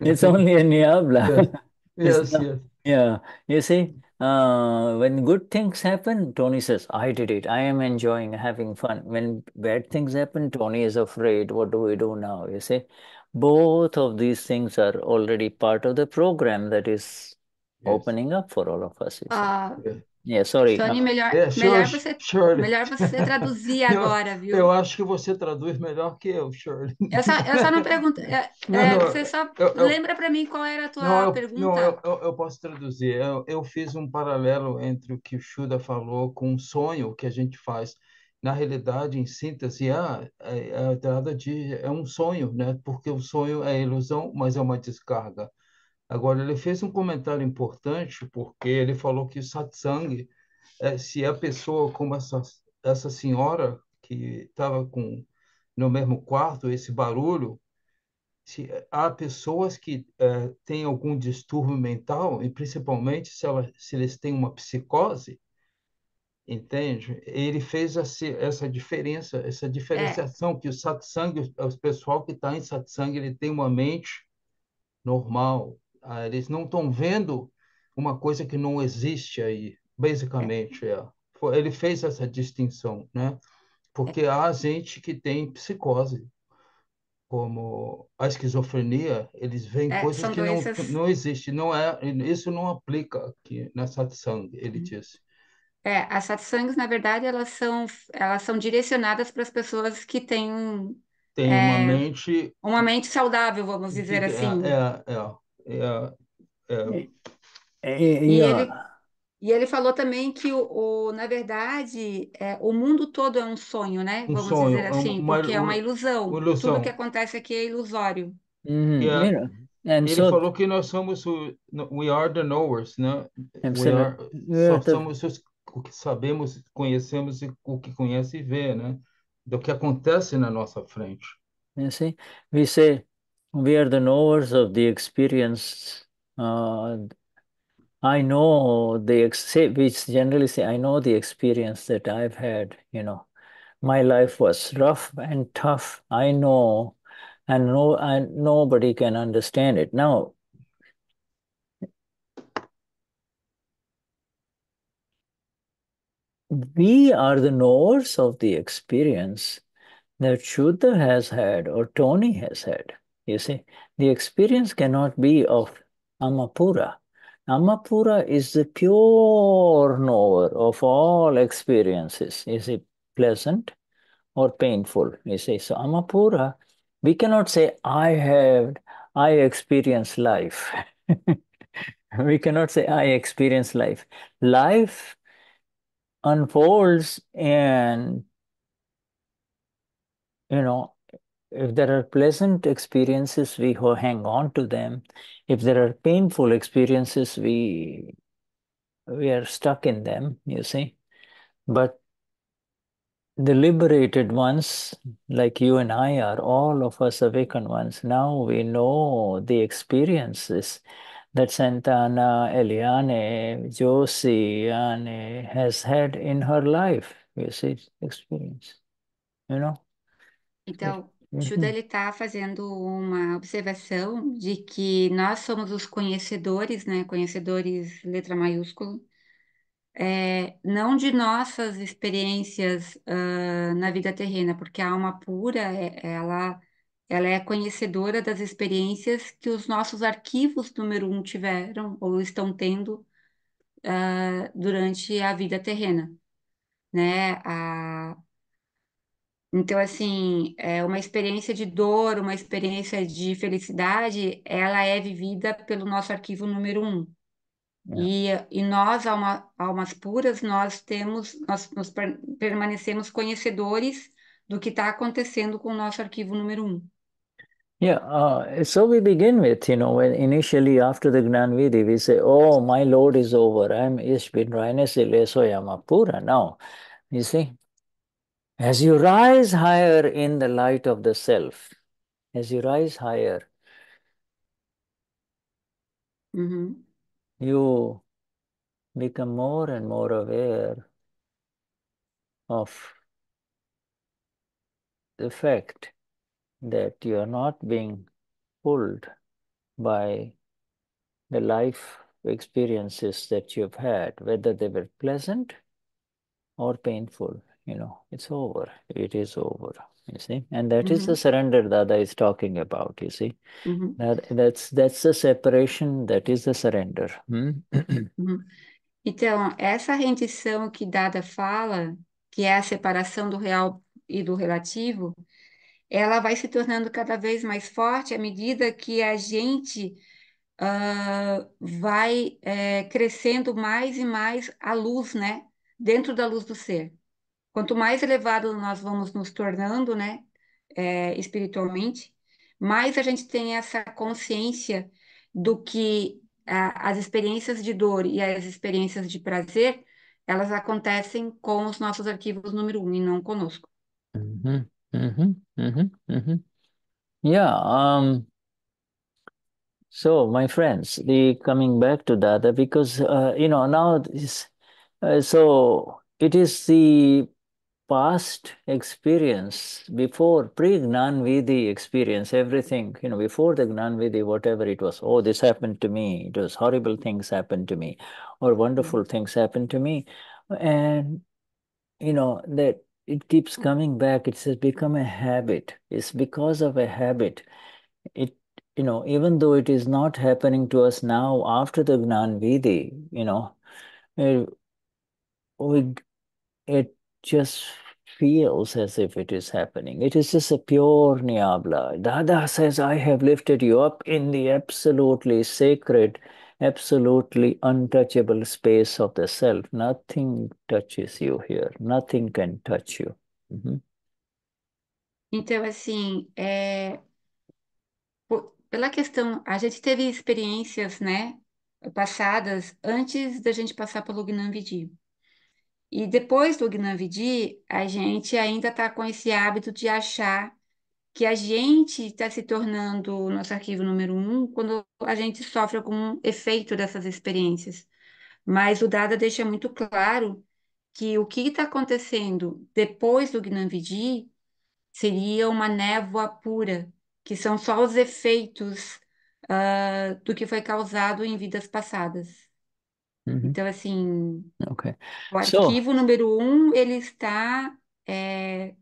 it's only a niabla. Yes, (laughs) yes, yes. Yeah, you see, uh, when good things happen, Tony says, I did it. I am enjoying having fun. When bad things happen, Tony is afraid. What do we do now? You see, both of these things are already part of the program that is yes. opening up for all of us. Uh, yeah. Yeah, é, sorry. Tony, melhor, é, melhor, você, Shirley. melhor você (laughs) traduzir eu, agora, viu? Eu acho que você traduz melhor que eu, Shirley. Eu só, eu só não (laughs) pergunto. É, não, é, não, você só eu, lembra para mim qual era a tua não, pergunta? Não, eu, posso traduzir. Eu, fiz um paralelo entre o que o Shuda falou com um sonho que a gente faz. Na realidade, em síntese, a, ah, a, é, a entrada de, é um sonho, né? Porque o sonho é ilusão, mas é uma descarga. Agora, ele fez um comentário importante, porque ele falou que o satsang, é, se a pessoa como essa, essa senhora que estava com no mesmo quarto, esse barulho, se há pessoas que é, têm algum distúrbio mental, e principalmente se, ela, se eles têm uma psicose, entende? Ele fez essa, essa diferença, essa é. diferenciação é. que o satsang, o pessoal que está em satsang, ele tem uma mente normal, ah, eles não estão vendo uma coisa que não existe aí, basicamente. É. Ele fez essa distinção, né? Porque é. há gente que tem psicose, como a esquizofrenia, eles veem é, coisas que doenças... não, não existem, não é, isso não aplica aqui na satsang, ele uhum. disse. É, as satsangs, na verdade, elas são, elas são direcionadas para as pessoas que têm um, tem é, uma mente uma mente saudável vamos dizer assim é, é, é. É é. é, é, e, ele, e ele falou também que, o, o na verdade, é, o mundo todo é um sonho, né? Um Vamos sonho, dizer é assim, uma, porque é uma ilusão. uma ilusão. Tudo que acontece aqui é ilusório. Uhum. Yeah. And ele so, falou que nós somos o, we are the knowers, né? We are, só the... somos os, o que sabemos, conhecemos e o que conhece e vê, né? Do que acontece na nossa frente. Assim, we say we are the knowers of the experience. Uh, I know the we generally say, I know the experience that I've had. You know, my life was rough and tough. I know, and no, and nobody can understand it now. We are the knowers of the experience that Shuddha has had or Tony has had. You see, the experience cannot be of Amapura. Amapura is the pure knower of all experiences. Is it pleasant or painful? You see, so Amapura, we cannot say, I have, I experience life. (laughs) we cannot say, I experience life. Life unfolds and, you know, if there are pleasant experiences, we hang on to them. If there are painful experiences, we we are stuck in them, you see. But the liberated ones, like you and I are, all of us awakened ones, now we know the experiences that Santana, Eliane, Josie, Anne has had in her life. You see, experience, you know. Então, Judas uhum. ele está fazendo uma observação de que nós somos os conhecedores, né? Conhecedores, letra maiúscula, é, não de nossas experiências uh, na vida terrena, porque a alma pura, é, ela, ela é conhecedora das experiências que os nossos arquivos número um tiveram ou estão tendo uh, durante a vida terrena, né? A, então, assim, é uma experiência de dor, uma experiência de felicidade, ela é vivida pelo nosso arquivo número um. É. E, e nós, alma, almas puras, nós temos, nós, nós permanecemos conhecedores do que está acontecendo com o nosso arquivo número um. Yeah, uh, so we begin with, you know, when initially after the Gnanvidi, we say, oh, my lord is over. I'm Ishbin Rainasil Esoyama Pura now. You see, As you rise higher in the light of the self, as you rise higher, mm-hmm. you become more and more aware of the fact that you are not being pulled by the life experiences that you've had, whether they were pleasant or painful. you know it's over it is over you see and that mm-hmm. is the surrender dada is talking about you see mm-hmm. that that's that's the separation that is the surrender hmm? (clears throat) Uhum. então essa rendição que dada fala que é a separação do real e do relativo ela vai se tornando cada vez mais forte à medida que a gente uh, vai é, crescendo mais e mais a luz né dentro da luz do ser Quanto mais elevado nós vamos nos tornando, né, é, espiritualmente, mais a gente tem essa consciência do que a, as experiências de dor e as experiências de prazer elas acontecem com os nossos arquivos número um e não conosco. Uhum, uhum, uhum, -hmm, Yeah. Um, so, my friends, the coming back to that because uh, you know now this, uh, so it is the past experience before pre Gnan Vidhi experience, everything, you know, before the Gnan Vidhi, whatever it was, oh, this happened to me, it was horrible things happened to me, or wonderful mm-hmm. things happened to me. And, you know, that it keeps coming back. It has become a habit. It's because of a habit. It, you know, even though it is not happening to us now after the Gnan Vidhi, you know, it, eh, we, it just feels as if it is happening. It is just a pure niabla. Dada says, I have lifted you up in the absolutely sacred, absolutely untouchable space of the self. Nothing touches you here. Nothing can touch you. Uhum. Mm-hmm. Então, assim, é... pela questão, a gente teve experiências, né, passadas antes da gente passar pelo Gnan Vidi. E depois do Gnanvidi, a gente ainda está com esse hábito de achar que a gente está se tornando nosso arquivo número um quando a gente sofre algum efeito dessas experiências. Mas o Dada deixa muito claro que o que está acontecendo depois do Gnanvidi seria uma névoa pura, que são só os efeitos uh, do que foi causado em vidas passadas. Uhum. Então, assim, o So, arquivo número um, ele está é,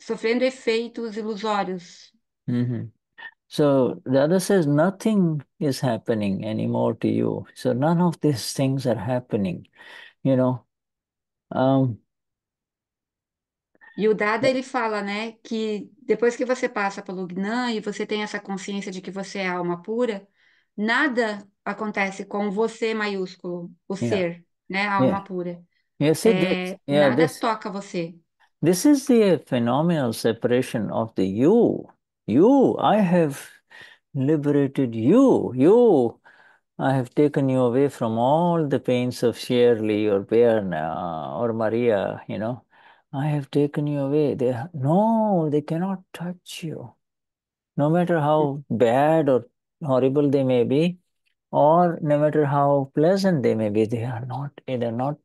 sofrendo efeitos ilusórios. mhm. So the other says nothing is happening anymore to you. So none of these things are happening, you know. Um, E o Dada, ele fala, né, que depois que você passa pelo Gnan e você tem essa consciência de que você é alma pura, nada acontece com você maiúsculo, o yeah. É. ser, né? A alma yeah. É. pura. é, yeah, é, nada this, toca você. This is the phenomenal separation of the you. You, I have liberated you. You, I have taken you away from all the pains of Shirley or Berna or Maria, you know. I have taken you away. They, no, they cannot touch you. No matter how bad or horrible they may be, or no matter how pleasant they may be, they are not, it are not,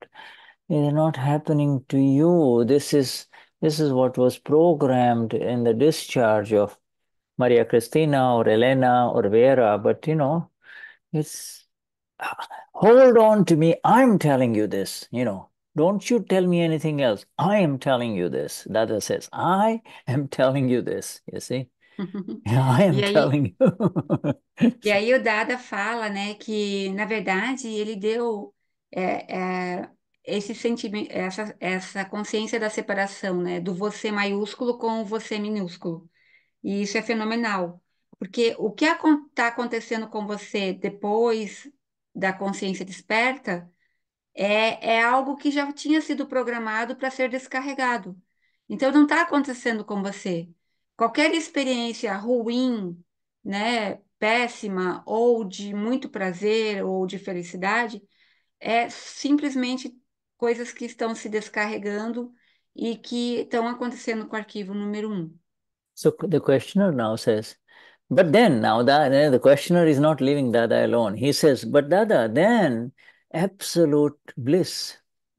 It is are not happening to you. This is this is what was programmed in the discharge of Maria Cristina or Elena or Vera. But you know, it's hold on to me. I'm telling you this, you know. Don't you tell me anything else. I am telling you this. Dada says, I am (laughs) telling you this. You see? (laughs) (laughs) I am E aí, telling e aí o Dada fala, né, que na verdade ele deu é, é, esse sentimento, essa, essa consciência da separação, né, do você maiúsculo com o você minúsculo. E isso é fenomenal, porque o que está acontecendo com você depois da consciência desperta é, é algo que já tinha sido programado para ser descarregado. Então não está acontecendo com você qualquer experiência ruim, né, péssima ou de muito prazer ou de felicidade, é simplesmente coisas que estão se descarregando e que estão acontecendo com o arquivo número 1. Um. So the questioner now says, but then now the, the questioner is not leaving Dada alone. He says, but Dada, then absolute bliss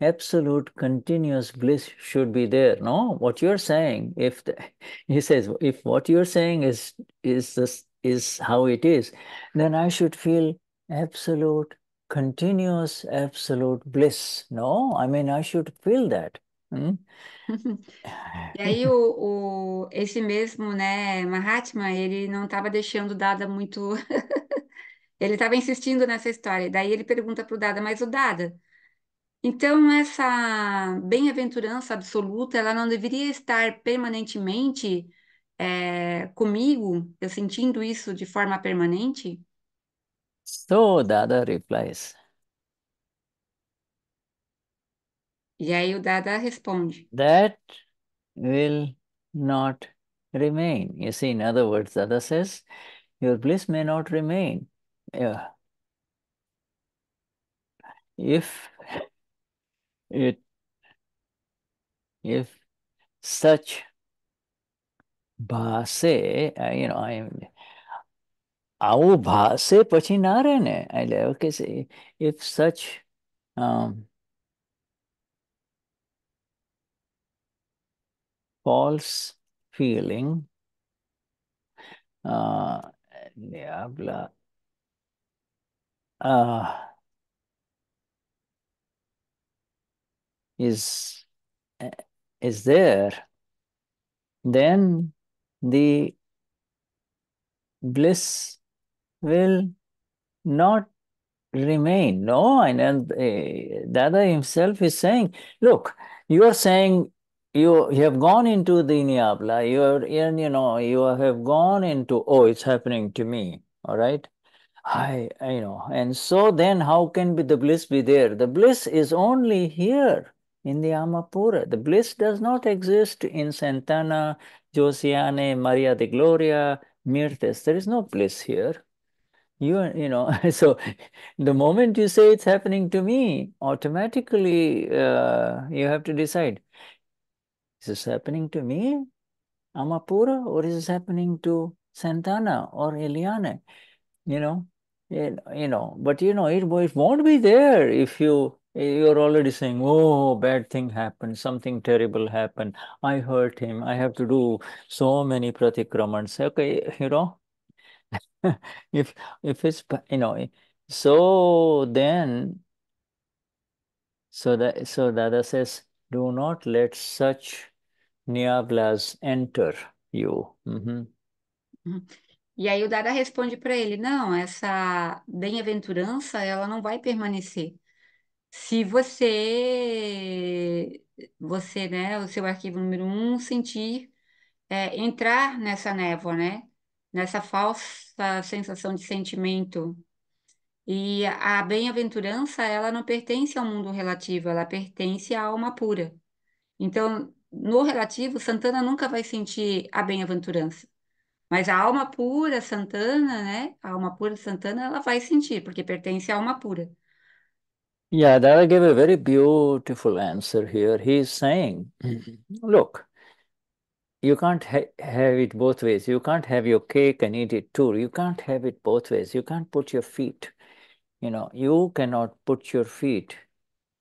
absolute continuous bliss should be there no what you're saying if the, (laughs) he says if what you're saying is is this is how it is then i should feel absolute continuous absolute bliss no i mean i should feel that hmm? (laughs) e aí o, o esse mesmo né Mahatma ele não estava deixando dada muito (laughs) ele estava insistindo nessa história daí ele pergunta pro Dada mas o Dada então, essa bem-aventurança absoluta, ela não deveria estar permanentemente é, comigo, eu sentindo isso de forma permanente? So Dada replies, E aí o Dada responde. that will not remain. You see, in other words, Dada says, your bliss may not remain. Yeah. If it if such base uh, you know i am I Okay, see, if such um, false feeling uh, uh, is is there, then the bliss will not remain. No, and uh, eh, Dada himself is saying, look, you are saying you, have gone into the Niabla, you are in, you know, you have gone into, oh, it's happening to me, all right? I, I you know, and so then how can be the bliss be there? The bliss is only here in the Amapura. The bliss does not exist in Santana, Josiane, Maria de Gloria, Mirtes. There is no bliss here. You, you know, (laughs) so the moment you say it's happening to me, automatically uh, you have to decide, is this happening to me, Amapura, or is this happening to Santana or Eliane? You know, you know, but you know, it, it won't be there if you you're already saying, oh, bad thing happened, something terrible happened, I hurt him, I have to do so many pratikramans. Okay, you know, (laughs) if if it's, you know, so then, so that so Dada says, do not let such niavlas enter you. Yeah, mm-hmm. Uhum. E aí o Dada responde para ele, não, essa bem-aventurança, ela não vai permanecer. se você, você, né, o seu arquivo número um, sentir, é, entrar nessa névoa, né, nessa falsa sensação de sentimento. E a bem-aventurança, ela não pertence ao mundo relativo, ela pertence à alma pura. Então, no relativo, Santana nunca vai sentir a bem-aventurança. Mas a alma pura Santana, né? A alma pura Santana, ela vai sentir, porque pertence à alma pura. Yeah, Dada gave a very beautiful answer here. He is saying, mm-hmm. look, you can't ha have it both ways. You can't have your cake and eat it too. You can't have it both ways. You can't put your feet, you know, you cannot put your feet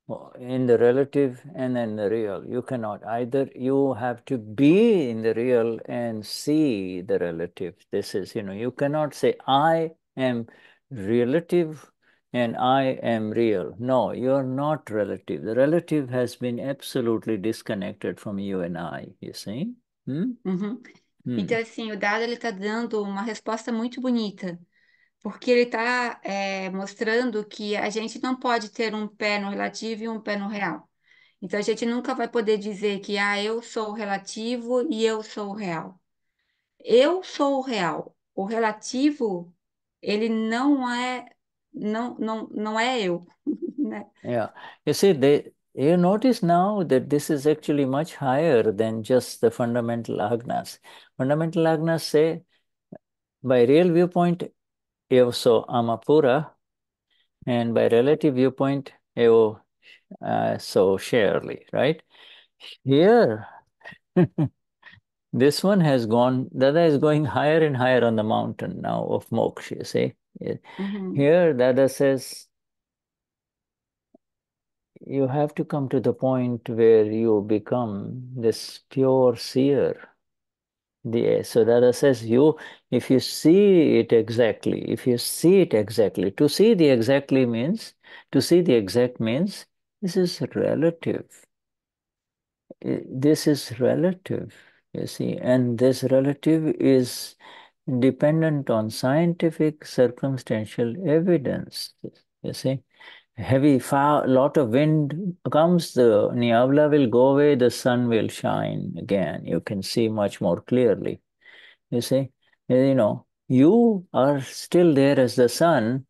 uh, in the relative and in the real. You cannot. Either you have to be in the real and see the relative. This is, you know, you cannot say, I am relative and I am real. No, you're not relative. The relative has been absolutely disconnected from you and I, you see? Hmm? Uhum. Hmm. Então, assim, o dado ele está dando uma resposta muito bonita, porque ele está é, mostrando que a gente não pode ter um pé no relativo e um pé no real. Então, a gente nunca vai poder dizer que, ah, eu sou o relativo e eu sou o real. Eu sou o real. O relativo, ele não é não, não, não é eu. né? Yeah, you see, they, you notice now that this is actually much higher than just the fundamental agnas. Fundamental agnas say, by real viewpoint, so amapura, and by relative viewpoint, evo uh, so surely, right? Here, (laughs) this one has gone, Dada is going higher and higher on the mountain now of moksha, you see? Yeah. Mm-hmm. Here, Dada says, you have to come to the point where you become this pure seer. The, so Dada says, you, if you see it exactly, if you see it exactly, to see the exactly means, to see the exact means, this is relative. This is relative, you see, and this relative is dependent on scientific circumstantial evidence. You see, heavy, far, lot of wind comes, the niabla will go away, the sun will shine again. You can see much more clearly. You see, you know, you are still there as the sun.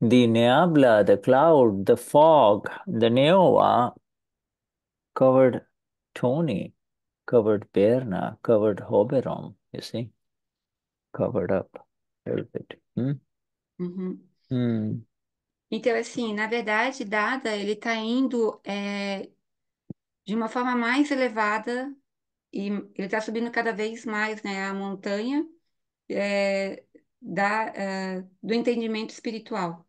The niabla, the cloud, the fog, the neova covered Tony, covered Berna, covered Hoberom, you see. covered up a little bit. Uhum. Hum. Então, assim, na verdade, Dada, ele está indo é, de uma forma mais elevada e ele está subindo cada vez mais, né, a montanha é, da, é, do entendimento espiritual.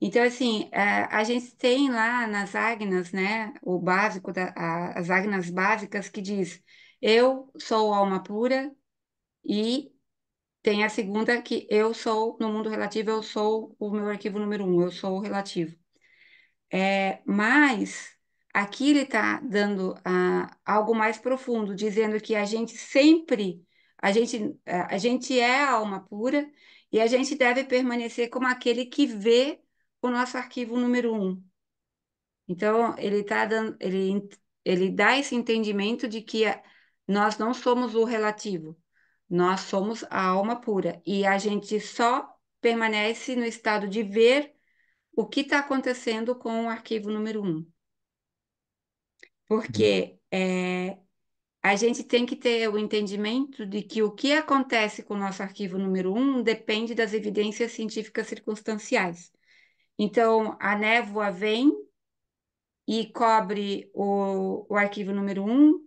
Então, assim, é, a gente tem lá nas Agnas, né, o básico, da, a, as Agnas básicas que diz, eu sou alma pura e tem a segunda que eu sou, no mundo relativo, eu sou o meu arquivo número um, eu sou o relativo. É, mas aqui ele está dando ah, algo mais profundo, dizendo que a gente sempre, a gente, ah, a gente é alma pura e a gente deve permanecer como aquele que vê o nosso arquivo número um. Então, ele está dando, ele, ele dá esse entendimento de que ah, nós não somos o relativo, nós somos a alma pura e a gente só permanece no estado de ver o que está acontecendo com o arquivo número um. Porque uhum. é, a gente tem que ter o entendimento de que o que acontece com o nosso arquivo número um depende das evidências científicas circunstanciais. Então, a névoa vem e cobre o, o arquivo número um,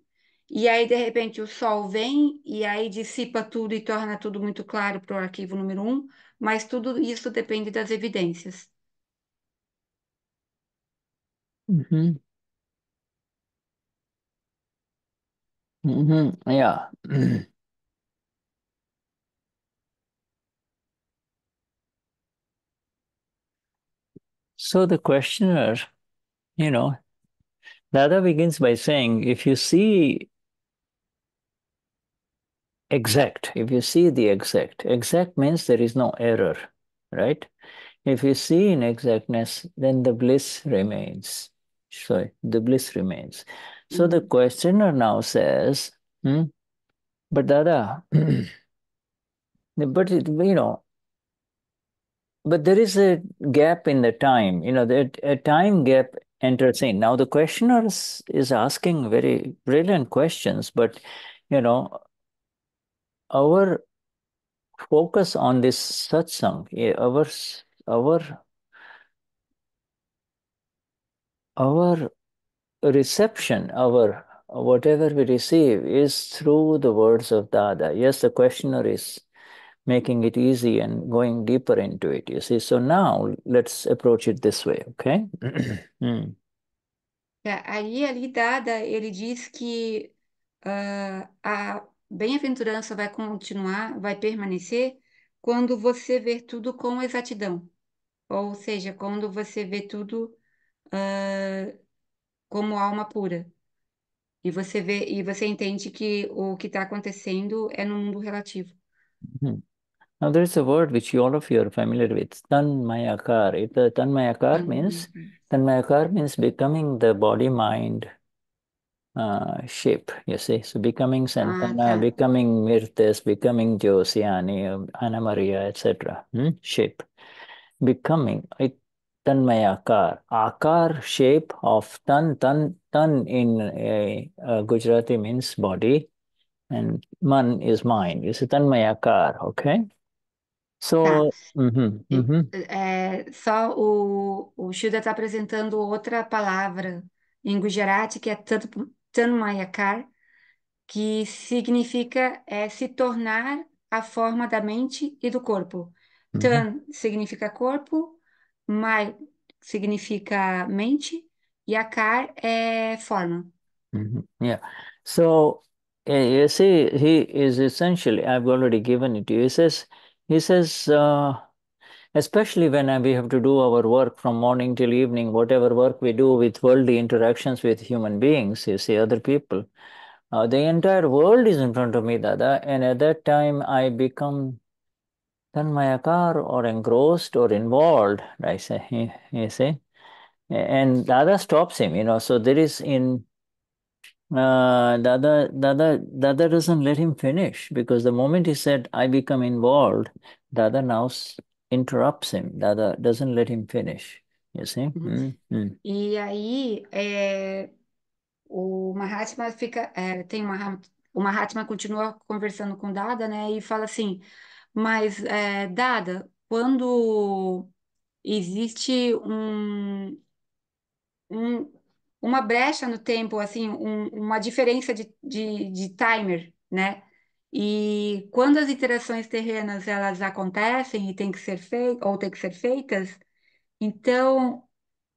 e aí, de repente, o sol vem e aí dissipa tudo e torna tudo muito claro para o arquivo número um, mas tudo isso depende das evidências. Uhum. Mhm. Uhum. Ja. So the questioner, you know, Dada begins by saying, if you see exact, if you see the exact, exact means there is no error, right? If you see in exactness, then the bliss remains. Sorry, the bliss remains. So the mm-hmm. questioner now says, hmm, but Dada, (clears throat) but it, you know, but there is a gap in the time, you know, the, a time gap enters in. Now the questioner is, is asking very brilliant questions, but you know, our focus on this satsang, eh, our our our reception, our whatever we receive is through the words of Dada. Yes, the questioner is making it easy and going deeper into it, you see. So now let's approach it this way, okay? (clears throat) hmm. ali ali Dada, ele diz que uh, a bem-aventurança vai continuar, vai permanecer quando você vê tudo com exatidão. Ou seja, quando você vê tudo uh, como alma pura. E você vê e você entende que o que está acontecendo é no mundo relativo. Uhum. Now there is a word which you all of you are familiar with, tanmayakar. It, uh, tanmayakar means tanmayakar means becoming the body mind. uh, shape, you see. So becoming Santana, ah, becoming Mirtes, becoming Josiani, um, Anna Maria, etc. Hmm? Shape. Becoming, it, Tanmayakar. Akar, shape of Tan. Tan, tan in a, a Gujarati means body and Man is mind. You see, Tanmayakar, okay? So, tá. uhum, mm-hmm, uhum. Mm-hmm. É, só o, o Gil está apresentando outra palavra em Gujarati que é Tanmayakar, que significa é, se tornar a forma da mente e do corpo. Uhum. Tan significa corpo, Mai significa mente e Akar é forma. Uhum. Yeah. So you see, he is essentially, I've already given it to you. He says, he says, uh, especially when we have to do our work from morning till evening, whatever work we do with worldly interactions with human beings, you see, other people. Uh, the entire world is in front of me, Dada, and at that time I become tanmayakar or engrossed or involved, I say, you see. And Dada stops him, you know, so there is in uh, Dada, Dada, Dada doesn't let him finish because the moment he said, I become involved, Dada now interrupts him, that uh, doesn't let him finish, you see? Uhum. Hum, hum. E aí, é, o Mahatma fica, é, tem uma, o Mahatma continua conversando com Dada, né, e fala assim, mas é, Dada, quando existe um, um, uma brecha no tempo, assim, um, uma diferença de, de, de timer, né, e quando as interações terrenas elas acontecem e tem que ser feitas ou tem que ser feitas, então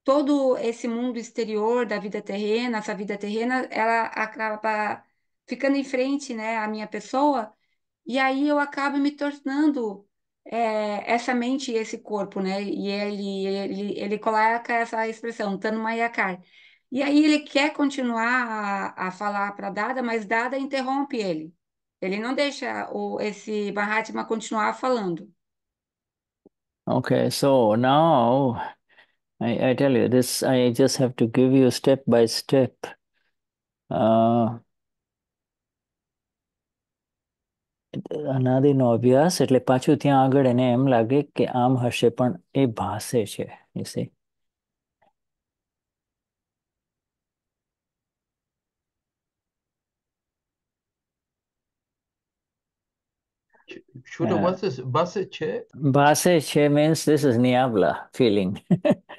todo esse mundo exterior da vida terrena, essa vida terrena, ela acaba ficando em frente, né, à minha pessoa, e aí eu acabo me tornando é, essa mente e esse corpo, né? E ele ele ele coloca essa expressão, maiacar. E aí ele quer continuar a, a falar para Dada, mas Dada interrompe ele. Ele não deixa o, esse Mahatma continuar falando. Okay, so now I, I tell you this, I just have to give you step by step. Uh, અનાદિનો અભ્યાસ એટલે પાછું ત્યાં આગળ એને એમ લાગે કે આમ હશે પણ એ ભાષે છે you see Shoot, uh, what's this? Basse che? Basse che means this is niabla feeling.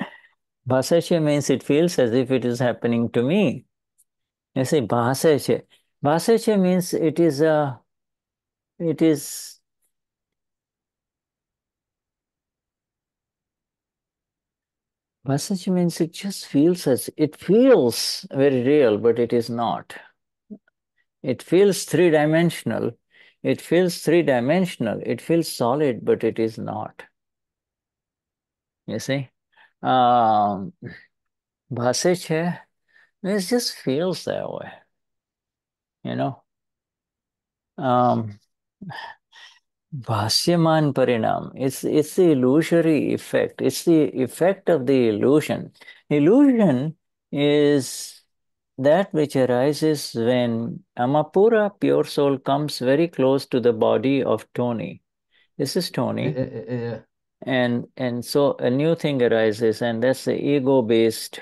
(laughs) Basse che means it feels as if it is happening to me. You see, basse che. Basse che means it is a, uh, it is Vasachi means it just feels as it feels very real, but it is not. It feels three dimensional, it feels three-dimensional. It feels solid, but it is not. You see? Um, bhase it just feels that way. You know? Um, Bhasyaman Parinam. It's, it's the illusory effect. It's the effect of the illusion. Illusion is that which arises when Amapura, pure soul, comes very close to the body of Tony. This is Tony. Yeah, yeah. And, and so a new thing arises, and that's the ego based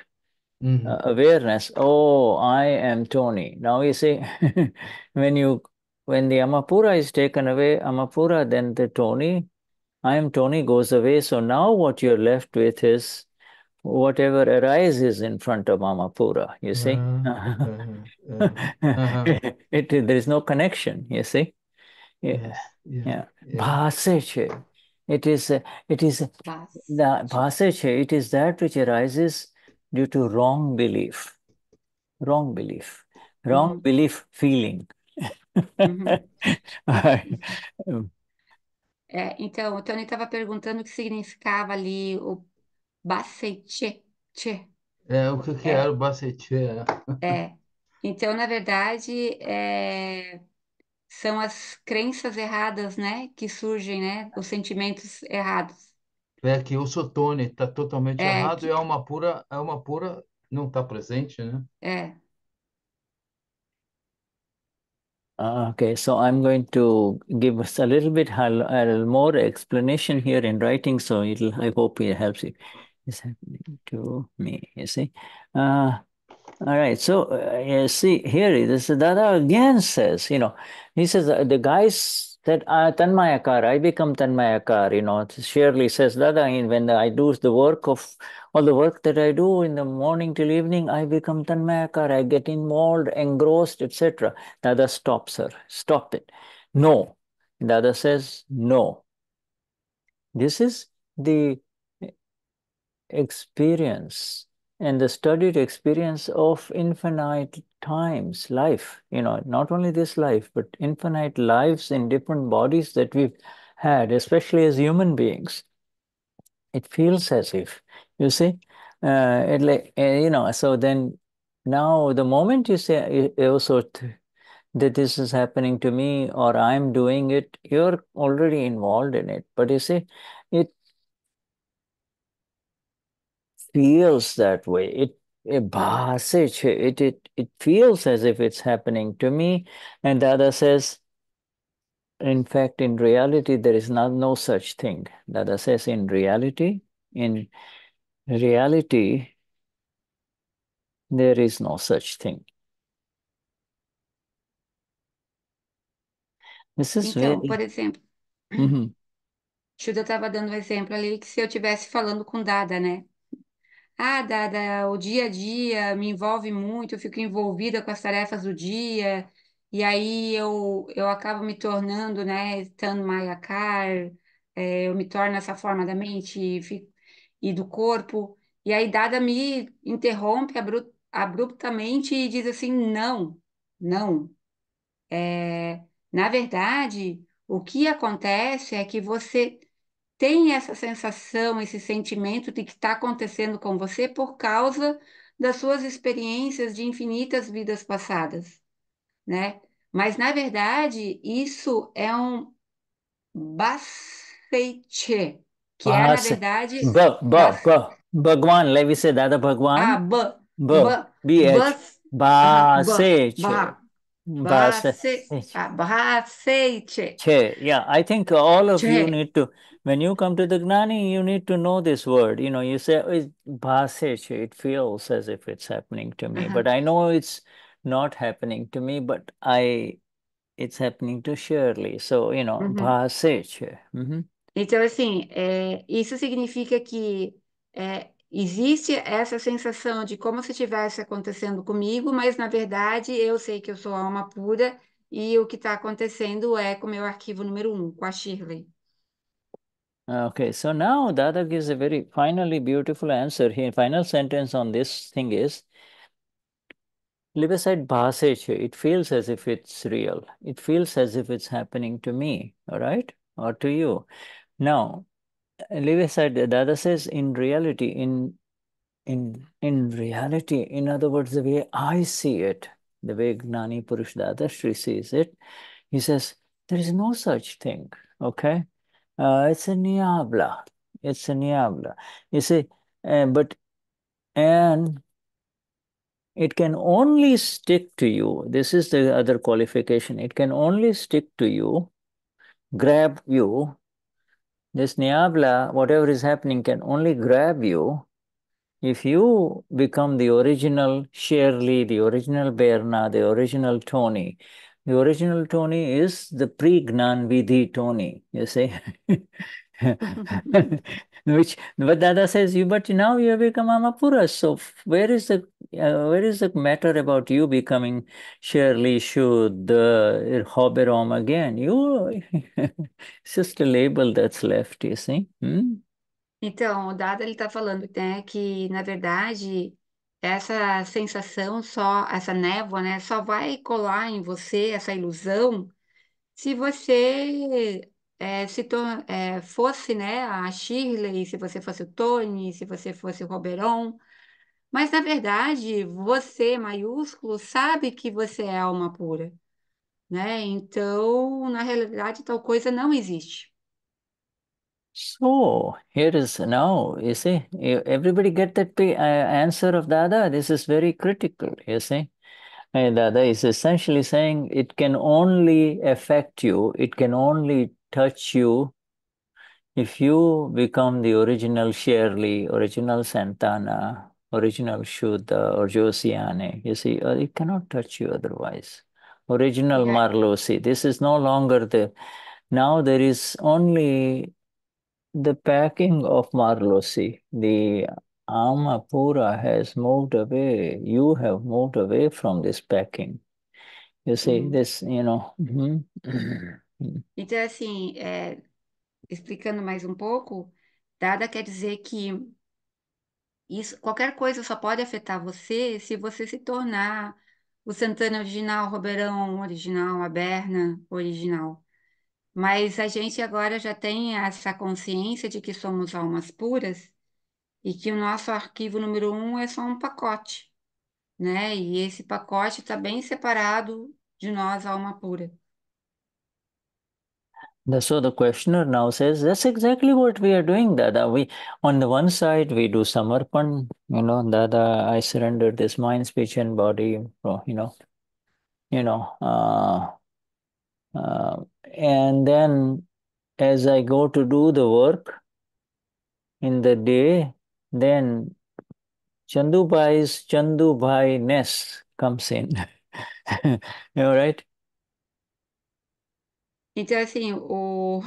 mm-hmm. uh, awareness. Oh, I am Tony. Now you see, (laughs) when you when the Amapura is taken away, Amapura, then the Tony, I am Tony goes away. So now what you're left with is whatever arises in front of Amapura, you see? Uh-huh. Uh-huh. it, it, there is no connection, you see? Yeah. yeah. yeah. yeah. It is, uh, it is, the, it is that which arises due to wrong belief, wrong belief, wrong mm-hmm. belief feeling. mm-hmm. (laughs) é, então, o Tony estava perguntando o que significava ali o Bacete. tchê. É, o que que É, bacete. o é? é. Então, na verdade, é, são as crenças erradas, né, que surgem, né, os sentimentos errados. É que o Sotone está totalmente É, errado e é uma pura, é uma pura, não está presente, né? é, Ah, okay, so I'm going to give us a little bit more explanation here in writing, so it'll, I hope it helps you. is happening to me. You see, uh, all right. So uh, see here, this Dada again says, you know, he says uh, the guys that are ah, Tanmayakar, I become Tanmayakar. You know, surely says Dada, when I do the work of all the work that I do in the morning till evening, I become Tanmayakar. I get involved, engrossed, etc. Dada stops her. Stop it. No. Dada says no. This is the experience and the studied experience of infinite times, life, you know, not only this life, but infinite lives in different bodies that we've had, especially as human beings. It feels as if, you see, uh, it like, uh, you know, so then now the moment you say also that this is happening to me or I'm doing it, you're already involved in it. But you see, feels that way. It it it it it feels as if it's happening to me. And the other says, in fact, in reality, there is not no such thing. Dada says, in reality, in reality, there is no such thing. This is então, very... por exemplo, uhum. Mm-hmm. Shuda estava dando um exemplo ali que se eu tivesse falando com Dada, né? ah, Dada, o dia a dia me envolve muito, eu fico envolvida com as tarefas do dia, e aí eu, eu acabo me tornando, né, estando Mayakar, é, eu me torno essa forma da mente fico, e do corpo, e aí Dada me interrompe abru abruptamente e diz assim, não, não. É, na verdade, o que acontece é que você tem essa sensação, esse sentimento de que está acontecendo com você por causa das suas experiências de infinitas vidas passadas, né? Mas, na verdade, isso é um basfeiche, que é, na verdade... Ba, ba, Bhagwan, leve-se dada Bhagwan. Ah, ba, ba, ba, Base, eh, Che. Yeah, I think all of che. you need to, when you come to the Gnani, you need to know this word. You know, you say, oh, bhasece, it feels as if it's happening to me. Uh -huh. But I know it's not happening to me, but I, it's happening to Shirley. So, you know, uh mm-hmm. -huh. bhasece. Mm-hmm. Então, assim, é, eh, isso significa que é, eh, Existe essa sensação de como se estivesse acontecendo comigo, mas na verdade eu sei que eu sou alma pura e o que está acontecendo é com o meu arquivo número um, com a Shirley. Ah, okay, so now Dada gives a very finally beautiful answer here. Final sentence on this thing is Liveside Bhasecha, it feels as if it's real. It feels as if it's happening to me, all right, or to you. Now, Levi said, Dada says, in reality, in in in reality, in other words, the way I see it, the way Gnani Purush Dada Shri sees it, he says, there is no such thing, okay? Uh, it's a niabla. It's a niabla. You see, uh, but, and it can only stick to you. This is the other qualification. It can only stick to you, grab you, this Niabla, whatever is happening, can only grab you if you become the original Shirley, the original Berna, the original Tony, the original Tony is the pre-Gnan Vidhi Tony, you see. (laughs) which but Dada says you but now you have become Amapura. So where is the uh, where is the matter about you becoming Shirley again? You (laughs) it's just a label that's left, you see. Hmm? Então, o Dada ele está falando né, que na verdade essa sensação só, essa névoa, né, só vai colar em você essa ilusão se você é, se é, fosse né, a Shirley, se você fosse o Tony, se você fosse o Roberon. Mas, na verdade, você, maiúsculo, sabe que você é alma pura. Né? Então, na realidade, tal coisa não existe. So here is now, you see, everybody get that uh, answer of Dada. This is very critical, you see. And Dada is essentially saying it can only affect you, it can only touch you, if you become the original Shirley, original Santana, original Shuddha or Josiane, you see, uh, it cannot touch you otherwise. Original yeah. this is no longer the, now there is only the packing of Marlosi. the Amapura has moved away. You have moved away from this packing. You see, mm -hmm. this, you know. Mm -hmm. (clears throat) Então, assim, é, explicando mais um pouco, dada quer dizer que isso, qualquer coisa só pode afetar você se você se tornar o Santana original, o Roberão original, a Berna original. Mas a gente agora já tem essa consciência de que somos almas puras e que o nosso arquivo número um é só um pacote, né? E esse pacote está bem separado de nós, alma pura. So the questioner now says that's exactly what we are doing, Dada. We on the one side we do samarpan, you know, Dada, I surrender this mind, speech, and body, you know, you know, uh, uh, and then as I go to do the work in the day, then Chandu chandubai Chandu ness comes in. All (laughs) right. Então, assim, o,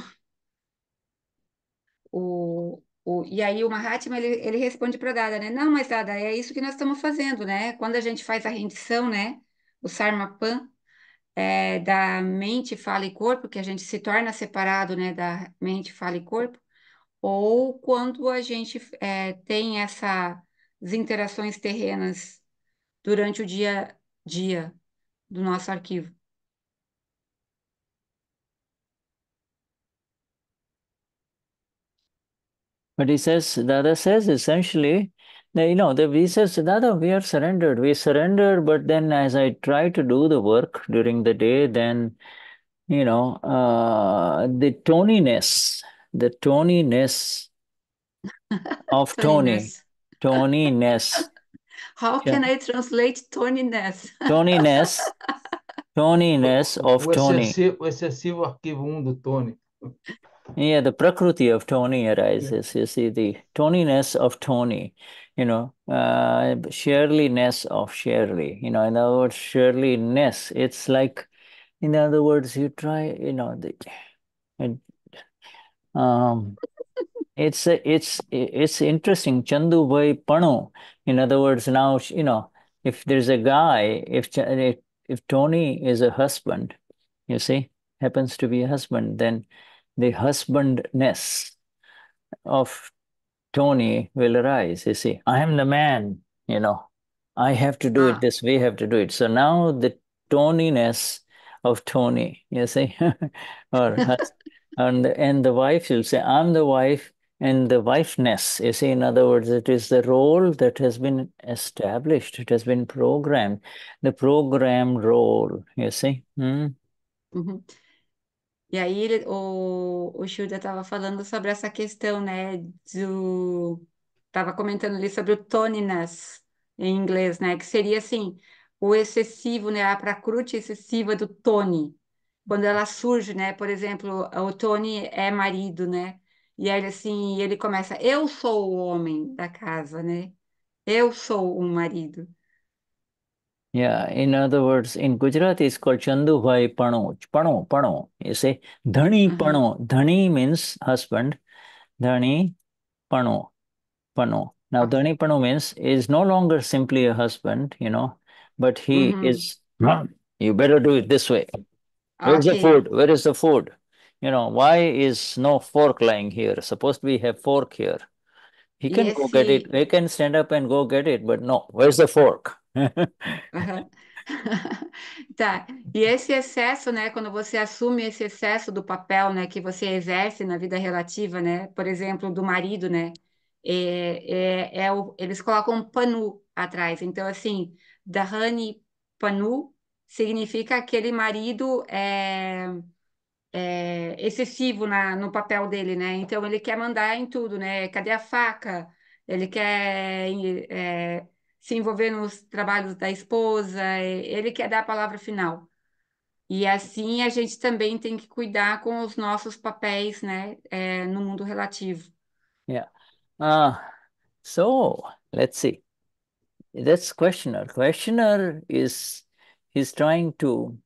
o, o, e aí o Mahatma, ele, ele responde para Dada, né? Não, mas Dada, é isso que nós estamos fazendo, né? Quando a gente faz a rendição, né? O Sarmapan, é, da mente, fala e corpo, que a gente se torna separado, né? Da mente, fala e corpo. Ou quando a gente é, tem essas interações terrenas durante o dia, dia do nosso arquivo. But he says, Dada says essentially, you know, the, he says, Dada, we are surrendered. We surrender. but then as I try to do the work during the day, then, you know, uh, the toniness, the toniness (laughs) of Tony, toniness. (laughs) How can yeah. I translate toniness? toniness. (laughs) Toniness of Tony. Você, você arquivo 1 do Tony. Yeah, the prakriti of Tony arises. Yeah. You see, the Toniness of Tony, you know, uh, Shirley-ness of Shirley, you know, in other words, Shirley-ness. It's like, in other words, you try, you know, the, it, um, it's it's it's interesting. Chandu Bhai Pano. In other words, now you know if there's a guy, if if Tony is a husband, you see, happens to be a husband, then the husbandness of Tony will arise. You see, I am the man, you know, I have to do ah. it this way, have to do it. So now the Toniness of Tony, you see, (laughs) or and and the wife, you'll say, I'm the wife, and the wifeness, you see, in other words, it is the role that has been established, it has been programmed, the programmed role, you see. Hmm? Mm-hmm. E aí o, o Shuda estava falando sobre essa questão, né, do... Estava comentando ali sobre o toniness em inglês, né, que seria assim, o excessivo, né, a pracrute excessiva do Tony. Quando ela surge, né, por exemplo, o Tony é marido, né, e aí ele assim, ele começa, eu sou o homem da casa, né, eu sou o marido. Yeah, in other words, in Gujarat, it's called Chandubhai Pano. Pano, Pano. You say Dhani mm-hmm. Pano. Dhani means husband. Dhani Pano. Pano. Now, mm-hmm. Dhani Pano means is no longer simply a husband, you know, but he mm-hmm. is, uh, you better do it this way. Where's okay. the food? Where is the food? You know, why is no fork lying here? Supposed we have fork here. He can yes, go get he... it. He can stand up and go get it, but no, where's the fork? (laughs) Tá. E esse excesso, né, quando você assume esse excesso do papel, né, que você exerce na vida relativa, né, por exemplo, do marido, né, é, é, é o, eles colocam um panu atrás. Então, assim, Dahani panu significa aquele marido é, é, excessivo na, no papel dele, né? Então, ele quer mandar em tudo, né? Cadê a faca? Ele quer... É, se envolver nos trabalhos da esposa, é, ele quer dar a palavra final. E assim a gente também tem que cuidar com os nossos papéis, né, é, no mundo relativo. Yeah. Uh, so let's see. That's questioner. Questioner is he's trying to.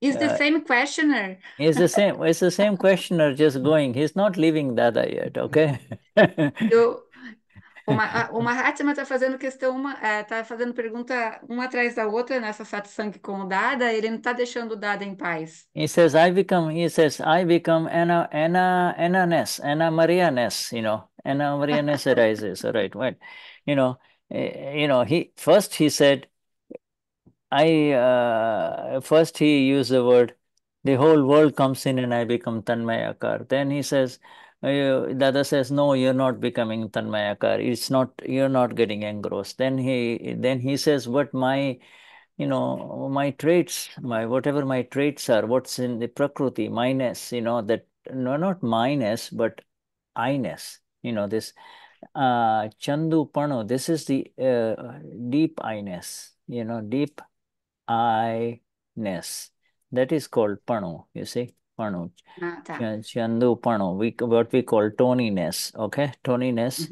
Is the uh, same questioner. (laughs) is the same. It's the same questioner. Just going. He's not leaving Dada yet. Okay. O, Mahatma está fazendo questão, está é, fazendo pergunta uma atrás da outra nessa satsang com o Dada, ele não está deixando o Dada em paz. He says, I become, he says, I become Anna, Anna, Anna Ness, Anna Maria Ness, you know, Anna Maria Ness arises, all right, well, you know, eh, you know, he, first he said, I, uh, first he used the word, the whole world comes in and I become Tanmayakar. Then he says, Uh, the other says no you're not becoming tanmayakar it's not you're not getting engrossed then he then he says "What my you know my traits my whatever my traits are what's in the prakruti minus you know that no not minus but i-ness you know this uh chandu pano this is the uh, deep i-ness you know deep i-ness that is called pano you see Parno. Ah, tá. Chandu Parno. We, what we call toniness, ok? Toniness.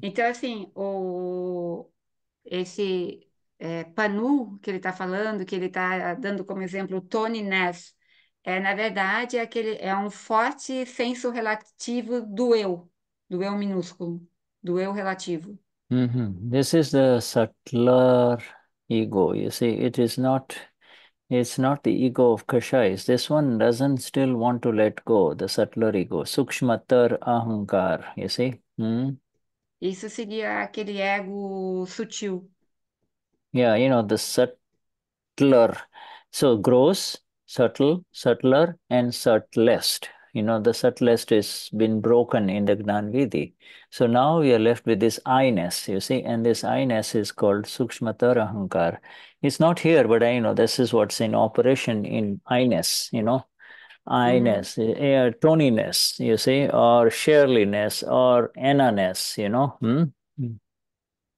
Então, assim, o, esse é, Panu que ele está falando, que ele está dando como exemplo o é, na verdade, é, aquele, é um forte senso relativo do eu, do eu minúsculo, do eu relativo. Hum, hum. This is the subtler ego. You see, it is not It's not the ego of Kasha. Is this one doesn't still want to let go, the subtler ego. Sukshmatar ahankar, you see? Hmm? Isso seria aquele ego sutil. Yeah, you know, the subtler. So gross, subtle, subtler, and subtlest. You know, the subtlest has been broken in the Gnanvidhi. So now we are left with this I-ness, you see, and this I-ness is called Sukshmatar Ahankar. It's not here, but I know this is what's in operation in I-ness, you know, I-ness, mm. Toniness, you see, or Shirley-ness, or anna you know. Hmm? Mm.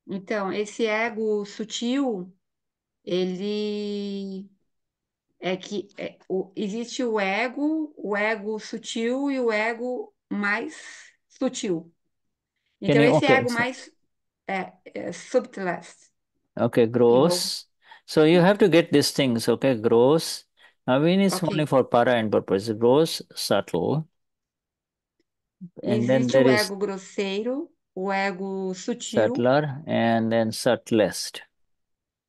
Então, esse ego sutil, ele é que é, o, existe o ego, o ego sutil e o ego mais sutil. Então, you, esse okay, ego so... mais é, é subtlest. Ok, então, gross. So you have to get these things, okay? Gross. Naveen is Okay. only for para and purpose. Gross, subtle. And then Existe o there is ego grosseiro, o ego sutil. subtler and then subtlest.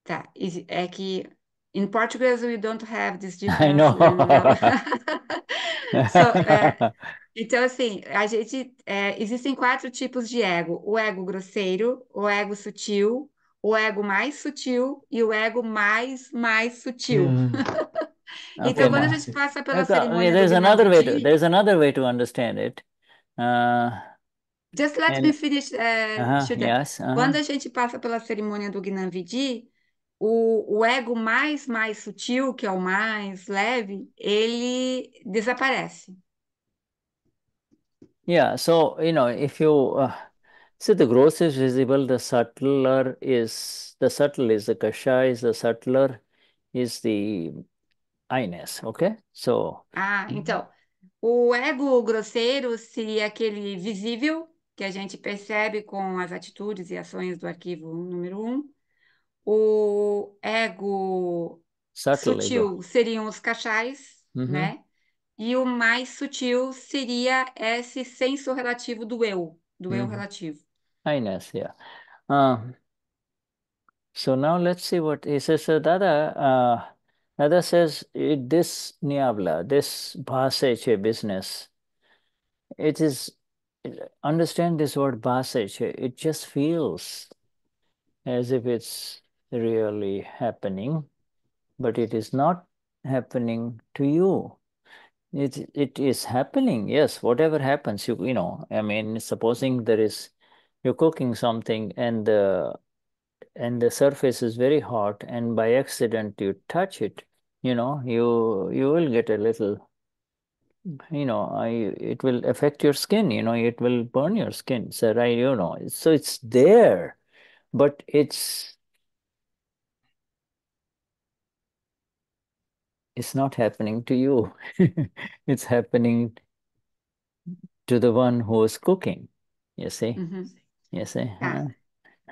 Tá, is- é que in Portuguese we don't have this (laughs) I know. (laughs) So, é, (laughs) então, assim, a gente, é, existem quatro tipos de ego: o ego grosseiro, o ego sutil, o ego mais sutil e o ego mais, mais sutil. Okay, hum. (laughs) ah, então, quando a gente passa pela okay. cerimônia... There's another, way to, there's another way to understand it. Uh, Just let and... me finish, uh, eh, uh -huh, yes, uh -huh. Quando a gente passa pela cerimônia do Gnan o, o ego mais, mais sutil, que é o mais leve, ele desaparece. Yeah, so, you know, if you... Uh se the gross is visible, the subtler is, the subtle is the kasha is the subtler is the ines, ok? So, Ah, então, o ego grosseiro seria aquele visível que a gente percebe com as atitudes e ações do arquivo número Um. O ego subtle sutil ego. seriam os cachais, uhum. né? E o mais sutil seria esse senso relativo do eu, do uhum. eu relativo. Highness, yeah. Uh, um, so now let's see what he says. So Dada, uh, Dada says it, eh, this niavla, this bhaseche business, it is, understand this word bhaseche, it just feels as if it's really happening, but it is not happening to you. It, it is happening, yes, whatever happens, you, you know, I mean, supposing there is you're cooking something and the and the surface is very hot and by accident you touch it you know you you will get a little you know I, it will affect your skin you know it will burn your skin so right you know so it's there but it's it's not happening to you (laughs) it's happening to the one who is cooking you see mm -hmm. Tá. Né?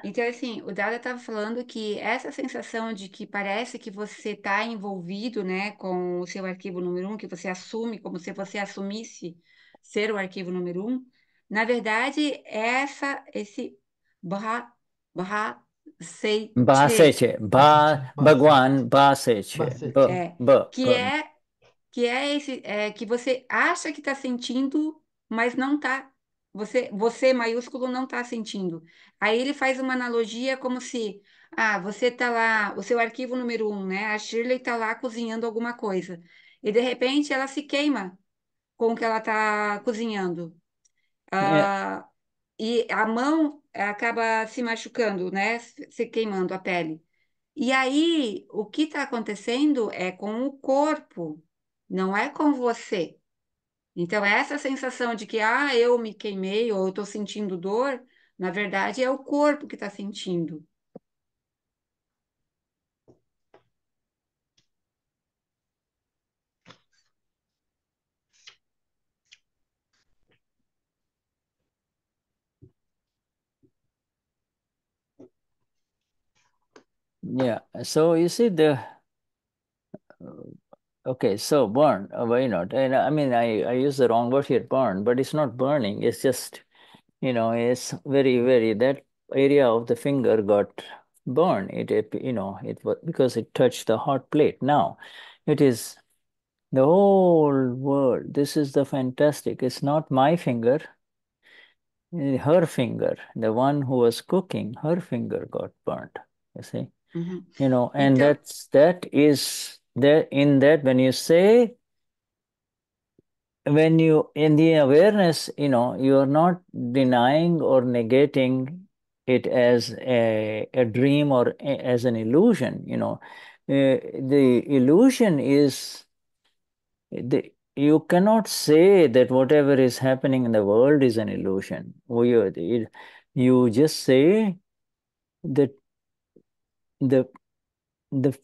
Então, assim, o Dada estava falando que essa sensação de que parece que você está envolvido, né, com o seu arquivo número um, que você assume como se você assumisse ser o arquivo número um, na verdade, essa, esse barra, barra, sei, ba seche, ba, baguan, é, ba que é que é esse é, que você acha que está sentindo, mas não está você, você maiúsculo não está sentindo. Aí ele faz uma analogia como se, ah, você está lá, o seu arquivo número um, né? A Shirley está lá cozinhando alguma coisa e de repente ela se queima com o que ela está cozinhando. É. Ah, e a mão acaba se machucando, né? Se queimando a pele. E aí, o que está acontecendo é com o corpo, não é com você. Então, essa sensação de que, ah, eu me queimei ou eu estou sentindo dor, na verdade, é o corpo que está sentindo. Yeah, so you see the Okay, so burn, you uh, why not? Uh, I mean, I, I use the wrong word here, burn, but it's not burning. It's just, you know, it's very, very, that area of the finger got burned. It, you know, it was because it touched the hot plate. Now, it is the whole world. This is the fantastic. It's not my finger, eh, her finger, the one who was cooking, her finger got burnt, you see? Mm -hmm. You know, and that's, that is there in that when you say when you in the awareness, you know, you are not denying or negating it as a, a dream or a, as an illusion, you know. Uh, the illusion is the you cannot say that whatever is happening in the world is an illusion. You just say that the the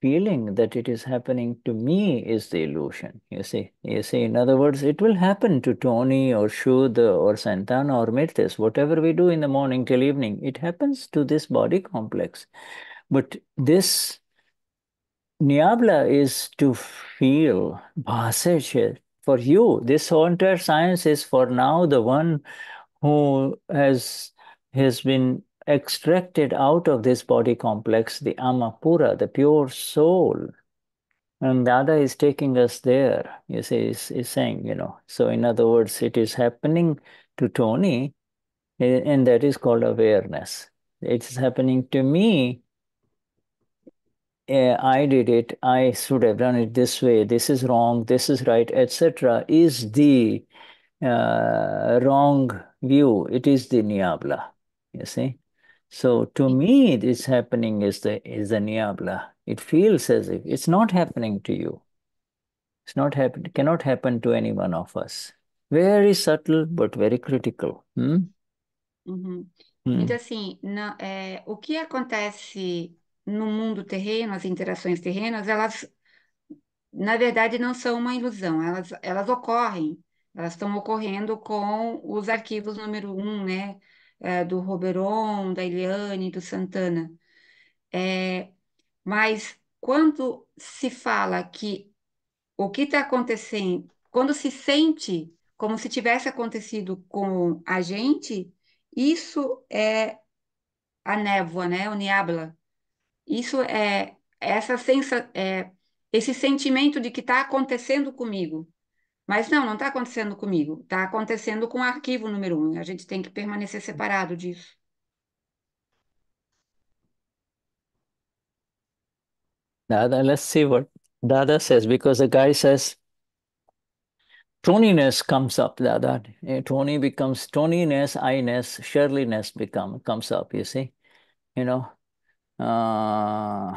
feeling that it is happening to me is the illusion. You see, you see, in other words, it will happen to Tony or Shuddha or Santana or Mirtis, whatever we do in the morning till evening, it happens to this body complex. But this Niabla is to feel Bhasesha. For you, this whole entire science is for now the one who has has been extracted out of this body complex the amapura, the pure soul. And Dada is taking us there, you see, is, saying, you know. So, in other words, it is happening to Tony, and that is called awareness. It's happening to me. I did it. I should have done it this way. This is wrong. This is right, etc. Is the uh, wrong view. It is the niabla. You see, So to me, this happening is the is the niabla. It feels as if it's not happening to you. It's not happen. It cannot happen to any one of us. Very subtle, but very critical. Hmm? Uhum. hmm? Então, assim, na, é, o que acontece no mundo terreno, as interações terrenas, elas, na verdade, não são uma ilusão, elas, elas ocorrem, elas estão ocorrendo com os arquivos número um, né? é, do Roberon, da Eliane, do Santana. É, mas quando se fala que o que está acontecendo, quando se sente como se tivesse acontecido com a gente, isso é a névoa, né? O niabla. Isso é essa sensa, é, esse sentimento de que está acontecendo comigo. Mas não, não está acontecendo comigo, está acontecendo com o arquivo número um. A gente tem que permanecer separado disso. let's see what Dada says, because the guy says Toniness comes up, Dada. Eh, Tony becomes Toniness, I-ness, Shirley-ness become, comes up, you see? You know? Uh...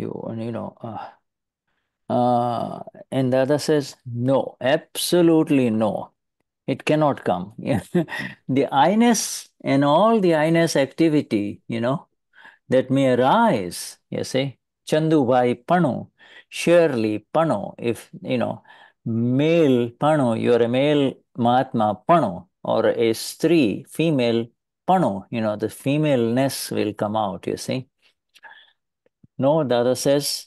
you and you know uh, uh, and the other says no absolutely no it cannot come (laughs) the i-ness and all the i-ness activity you know that may arise you see chandu bhai pano surely pano if you know male pano you're a male mahatma pano or a stri female pano you know the femaleness will come out you see no, the other says,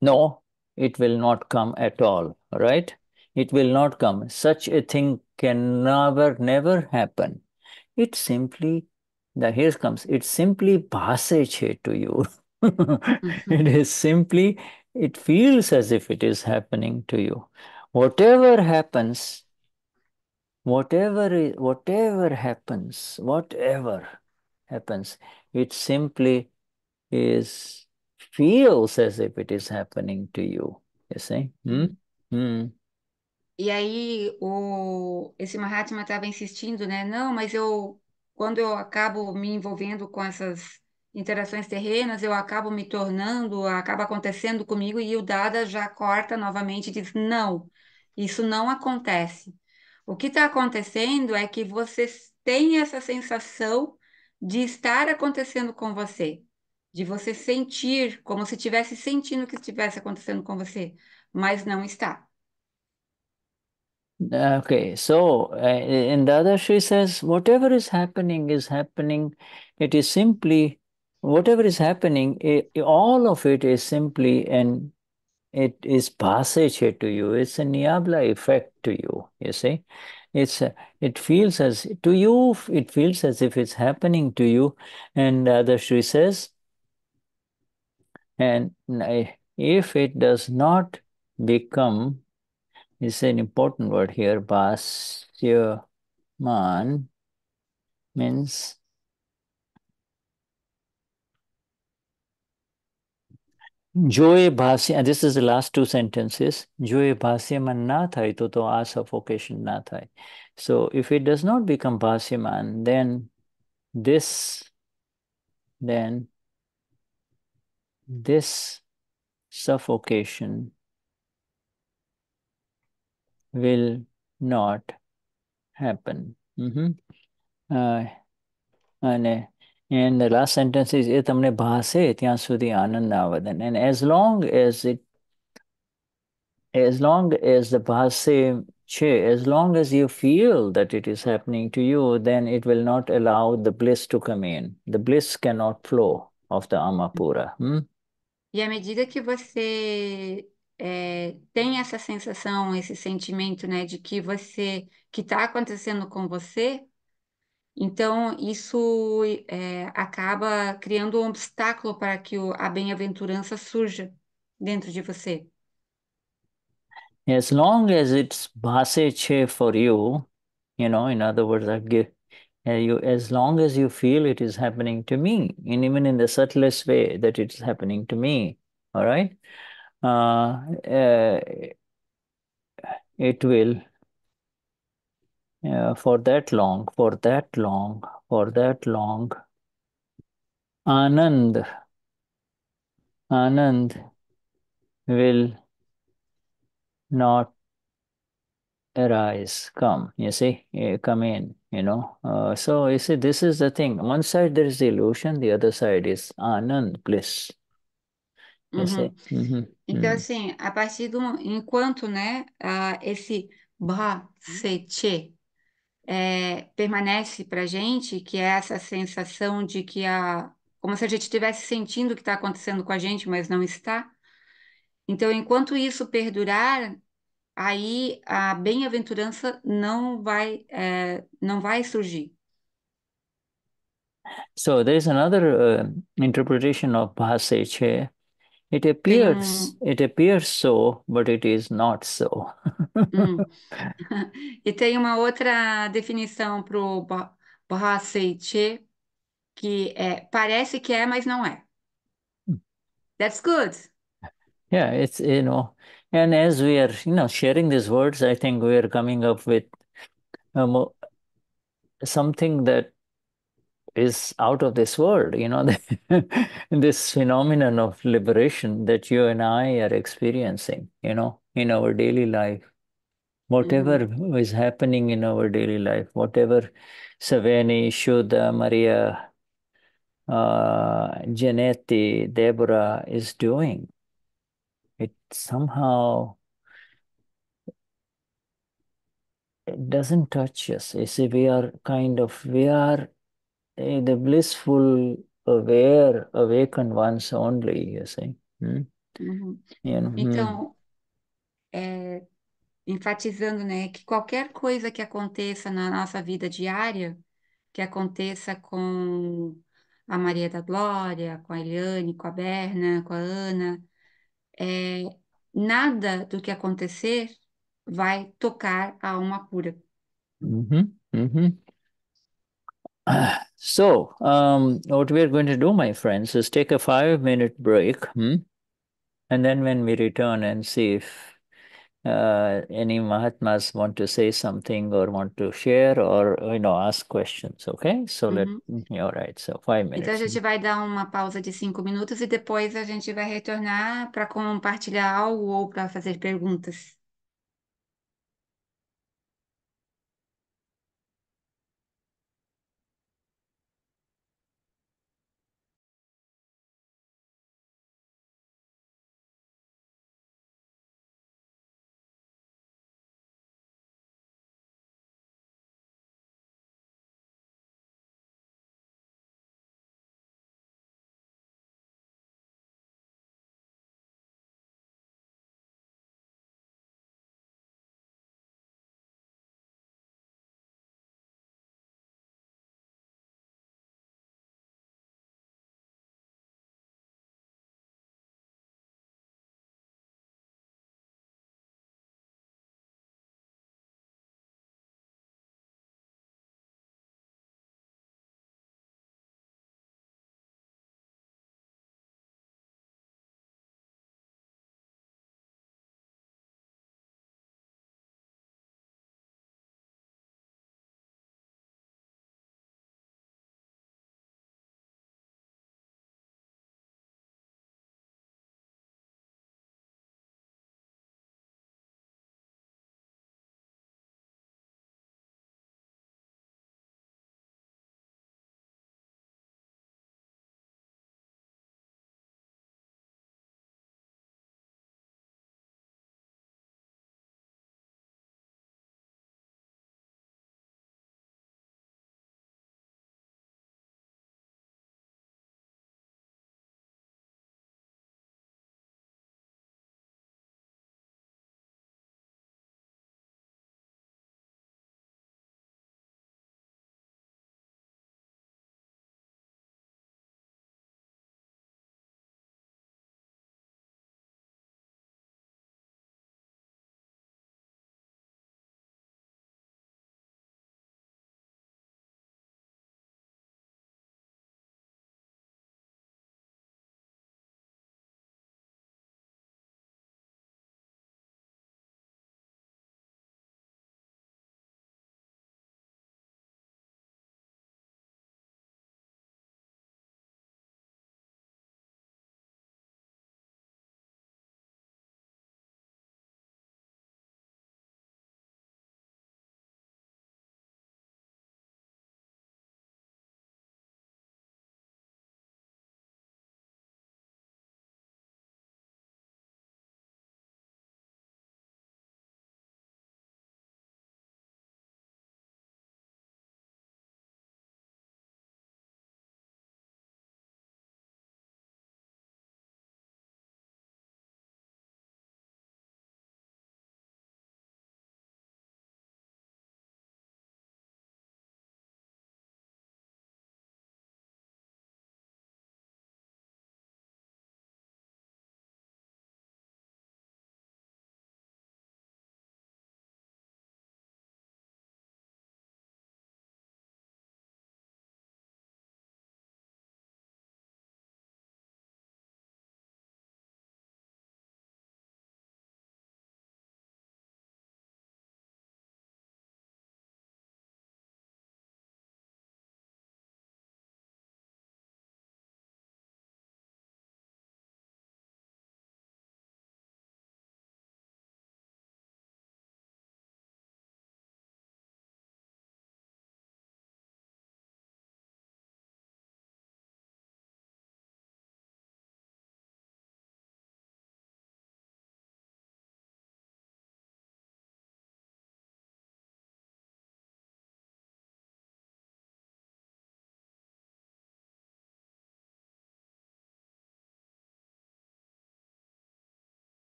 no, it will not come at all, right? It will not come. Such a thing can never, never happen. It simply, the here comes, it simply passes here (laughs) to you. mm-hmm. It is simply, it feels as if it is happening to you. Whatever happens, whatever is, whatever happens, whatever happens, it simply is feels as if it is happening to you. You see? Hmm? Hmm. E aí o esse Mahatma estava insistindo, né? Não, mas eu quando eu acabo me envolvendo com essas interações terrenas, eu acabo me tornando, acaba acontecendo comigo e o Dada já corta novamente e diz: "Não, isso não acontece. O que está acontecendo é que você tem essa sensação de estar acontecendo com você, de você sentir como se estivesse sentindo o que estivesse acontecendo com você, mas não está. Ah, okay, so uh, eh, in the other, says, whatever is happening is happening. It is simply, whatever is happening, it, all of it is simply and it is passage to you. It's a niabla effect to you, you see. It's it feels as, to you, it feels as if it's happening to you. And the other, says, And if it does not become, it's an important word here, basyaman means joy basya, this is the last two sentences, joy basyaman na thai, to to a suffocation na thai. So if it does not become basyaman, then this, then this suffocation will not happen. Mm -hmm. uh, and, and the last sentence is, એ તમને ભાસે ત્યાં સુધી And as long as it, as long as the bhase che, as long as you feel that it is happening to you, then it will not allow the bliss to come in. The bliss cannot flow of the amapura. Hmm? E à medida que você é, tem essa sensação, esse sentimento, né, de que você, que está acontecendo com você, então isso é, acaba criando um obstáculo para que o, a bem-aventurança surja dentro de você. As long as it's base for you, you know, in other words, I give, you, as long as you feel it is happening to me, and even in the subtlest way that it's happening to me, all right, uh, uh, it will, uh, for that long, for that long, for that long, Anand, Anand will not arise, come, you see, come in, you know. Uh, so you see, this is the thing. One side there is the illusion, the other side is anand, bliss. uhum. Mm-hmm. Então, uhum. assim, a partir do enquanto, né, uh, esse bha se che é, permanece pra gente, que é essa sensação de que a. como se a gente estivesse sentindo o que está acontecendo com a gente, mas não está. Então, enquanto isso perdurar, aí a bem-aventurança não vai é, não vai surgir. So there is another uh, interpretation of passage eh? It appears, um... it appears so, but it is not so. Hum. (laughs) (laughs) E tem uma outra definição para o Bahaseiche, que é parece que é, mas não é. Hum. That's good. Yeah, it's, you know, And as we are, you know, sharing these words, I think we are coming up with um, something that is out of this world, you know, (laughs) this phenomenon of liberation that you and I are experiencing, you know, in our daily life. Whatever mm-hmm. is happening in our daily life, whatever Savani, Shuddha, Maria, uh, Janetti, Deborah is doing, It somehow it doesn't touch us. You see, we are kind of we are eh, the blissful, aware, awakened ones only. You see. Hmm? Uhum. You know, hmm. Então, é, enfatizando, né, que qualquer coisa que aconteça na nossa vida diária, que aconteça com a Maria da Glória, com a Eliane, com a Berna, com a Ana, é, nada do que acontecer vai tocar a alma pura. Mm-hmm, So, um, what are going to do, my friends, is take a five minute break, hmm? and then when we return and see if uh, any Mahatmas want to say something or want to share or, you know, ask questions, okay? So let, uhum. all right, so five minutes. Então a gente vai dar uma pausa de cinco minutos e depois a gente vai retornar para compartilhar algo ou para fazer perguntas.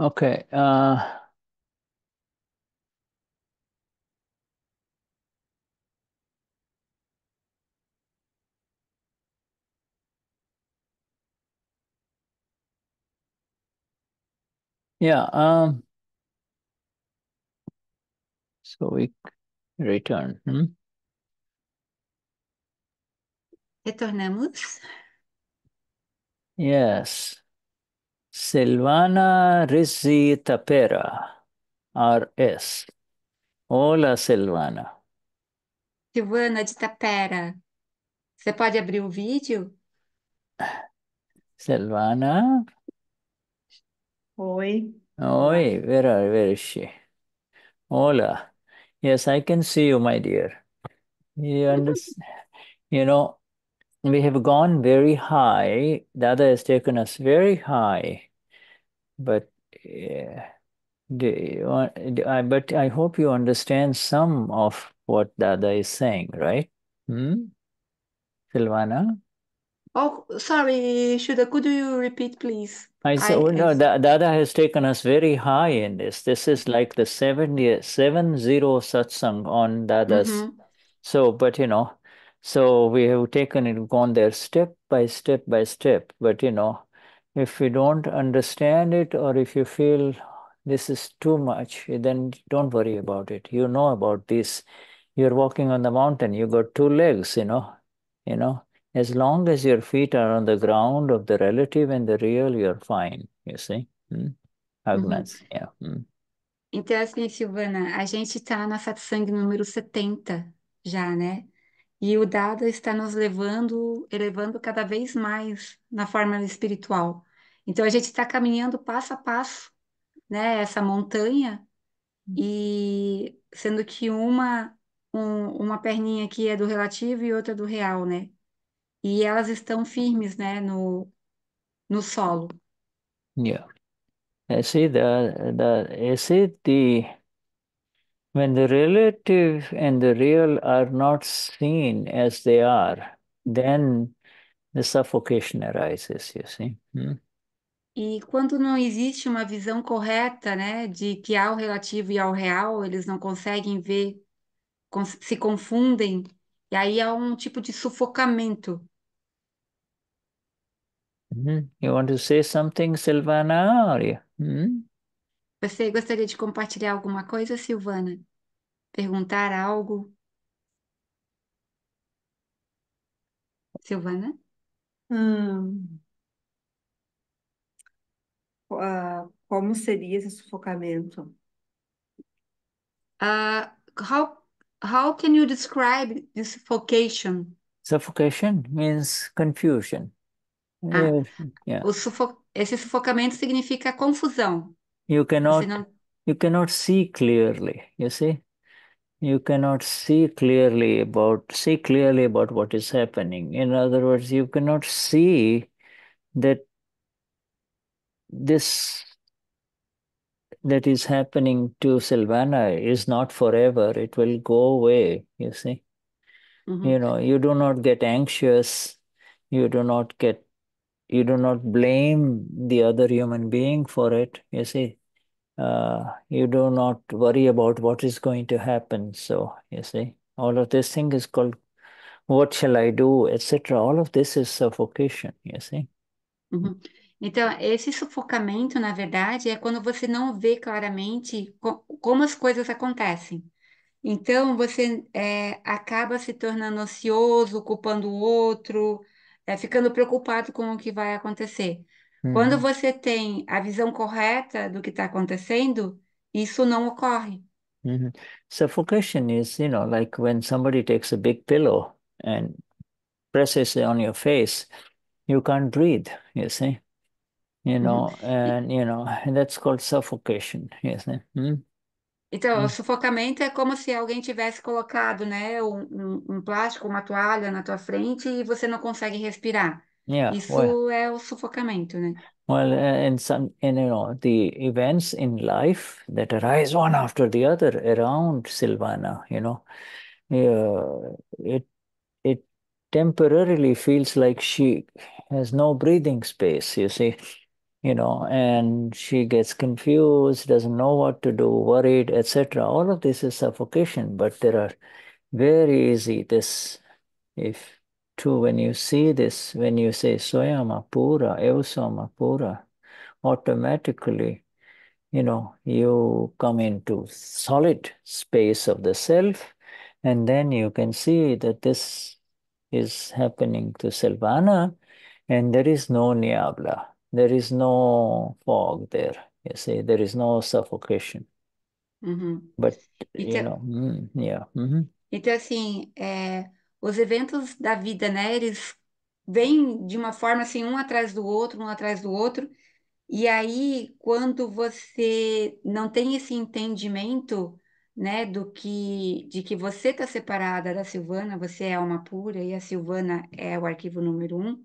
Okay. Uh, yeah. Um, so we return. Hmm? Retornamos? Yes. Silvana Rizzi Tapera, RS. Olá, Silvana. Silvana de Tapera, você pode abrir o vídeo? Silvana? Oi. Oi, where are, where is she? Hola. Yes, I can see you, my dear. You understand? You know, we have gone very high. Dada has taken us very high. But yeah, I, but I hope you understand some of what Dada is saying, right? Hmm? Silvana? Oh, sorry, Shuddha, could you repeat, please? I said, oh, no, da Dada has taken us very high in this. This is like the 70, 70 satsang on Dada's. Mm -hmm. So, but you know, so we have taken it, gone there step by step by step. But you know, if you don't understand it or if you feel this is too much, then don't worry about it. You know about this. You're walking on the mountain, you got two legs, you know, you know. As long as your feet are on the ground of the relative and the real, you're fine, you see. Hmm? Agnes, uhum. yeah. Hmm. Então, assim, Silvana, a gente está na Satsang número 70 já, né? E o dado está nos levando, elevando cada vez mais na forma espiritual. Então a gente está caminhando passo a passo, né, essa montanha, e sendo que uma um, uma perninha aqui é do relativo e outra do real, né? E elas estão firmes, né, no no solo. Yeah. É I see é da that I é When the relative and the real are not seen as they are, then the suffocation arises, you see. Hmm? E quando não existe uma visão correta, né, de que há o relativo e há o real, eles não conseguem ver, se confundem, e aí há um tipo de sufocamento. Mm -hmm. You want to say something, Silvana? Or Mm -hmm. Você gostaria de compartilhar alguma coisa, Silvana? Perguntar algo? Silvana? Hum, ah, como seria esse sufocamento? Uh, how how can you describe this suffocation? Suffocation means confusion. Ah, yeah. o sufo esse sufocamento significa confusão. you cannot not... you cannot see clearly you see you cannot see clearly about see clearly about what is happening in other words you cannot see that this that is happening to Silvana is not forever. It will go away, you see. Mm-hmm. You know, you do not get anxious. You do not get, you do not blame the other human being for it, you see. uh, you do not worry about what is going to happen. So, you see, all of this thing is called what shall I do, etc. All of this is suffocation, you see. Uhum. Então, esse sufocamento, na verdade, é quando você não vê claramente co como as coisas acontecem. Então, você é, acaba se tornando ocioso, culpando o outro, é, ficando preocupado com o que vai acontecer. Quando uhum. você tem a visão correta do que está acontecendo, isso não ocorre. Mm-hmm. So suffocation is, you know, like when somebody takes a big pillow and presses it on your face, you can't breathe, you see? You uhum. know, mm-hmm. and you know, and that's called suffocation, you see? Mm-hmm. Então, hmm. o sufocamento é como se alguém tivesse colocado, né, um, um plástico, uma toalha na tua frente e você não consegue respirar. Yeah. Isso well, é o sufocamento, né? Well, and uh, some, and you know, the events in life that arise one after the other around Silvana, you know, uh, it it temporarily feels like she has no breathing space. You see, you know, and she gets confused, doesn't know what to do, worried, etc. All of this is suffocation, but there are very easy this if true when you see this, when you say Swayam Apura, ma pura," automatically, you know, you come into solid space of the self, and then you can see that this is happening to Silvana, and there is no Niabla, there is no fog there, you see, there is no suffocation. Mm-hmm. But, you know, mm, yeah. Mm-hmm. It Então, assim, é, os eventos da vida, né? Eles vêm de uma forma assim, um atrás do outro, um atrás do outro. E aí, quando você não tem esse entendimento, né, do que de que você está separada da Silvana, você é alma pura e a Silvana é o arquivo número um.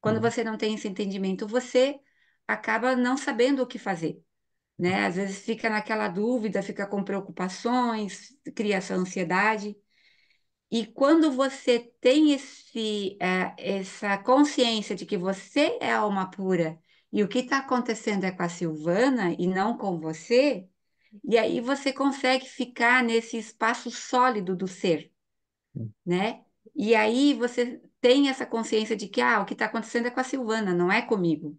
Quando uhum. você não tem esse entendimento, você acaba não sabendo o que fazer, né? Às vezes fica naquela dúvida, fica com preocupações, cria essa ansiedade. E quando você tem esse, eh, essa consciência de que você é alma pura e o que está acontecendo é com a Silvana e não com você, e aí você consegue ficar nesse espaço sólido do ser, uhum. né? E aí você tem essa consciência de que ah, o que está acontecendo é com a Silvana, não é comigo.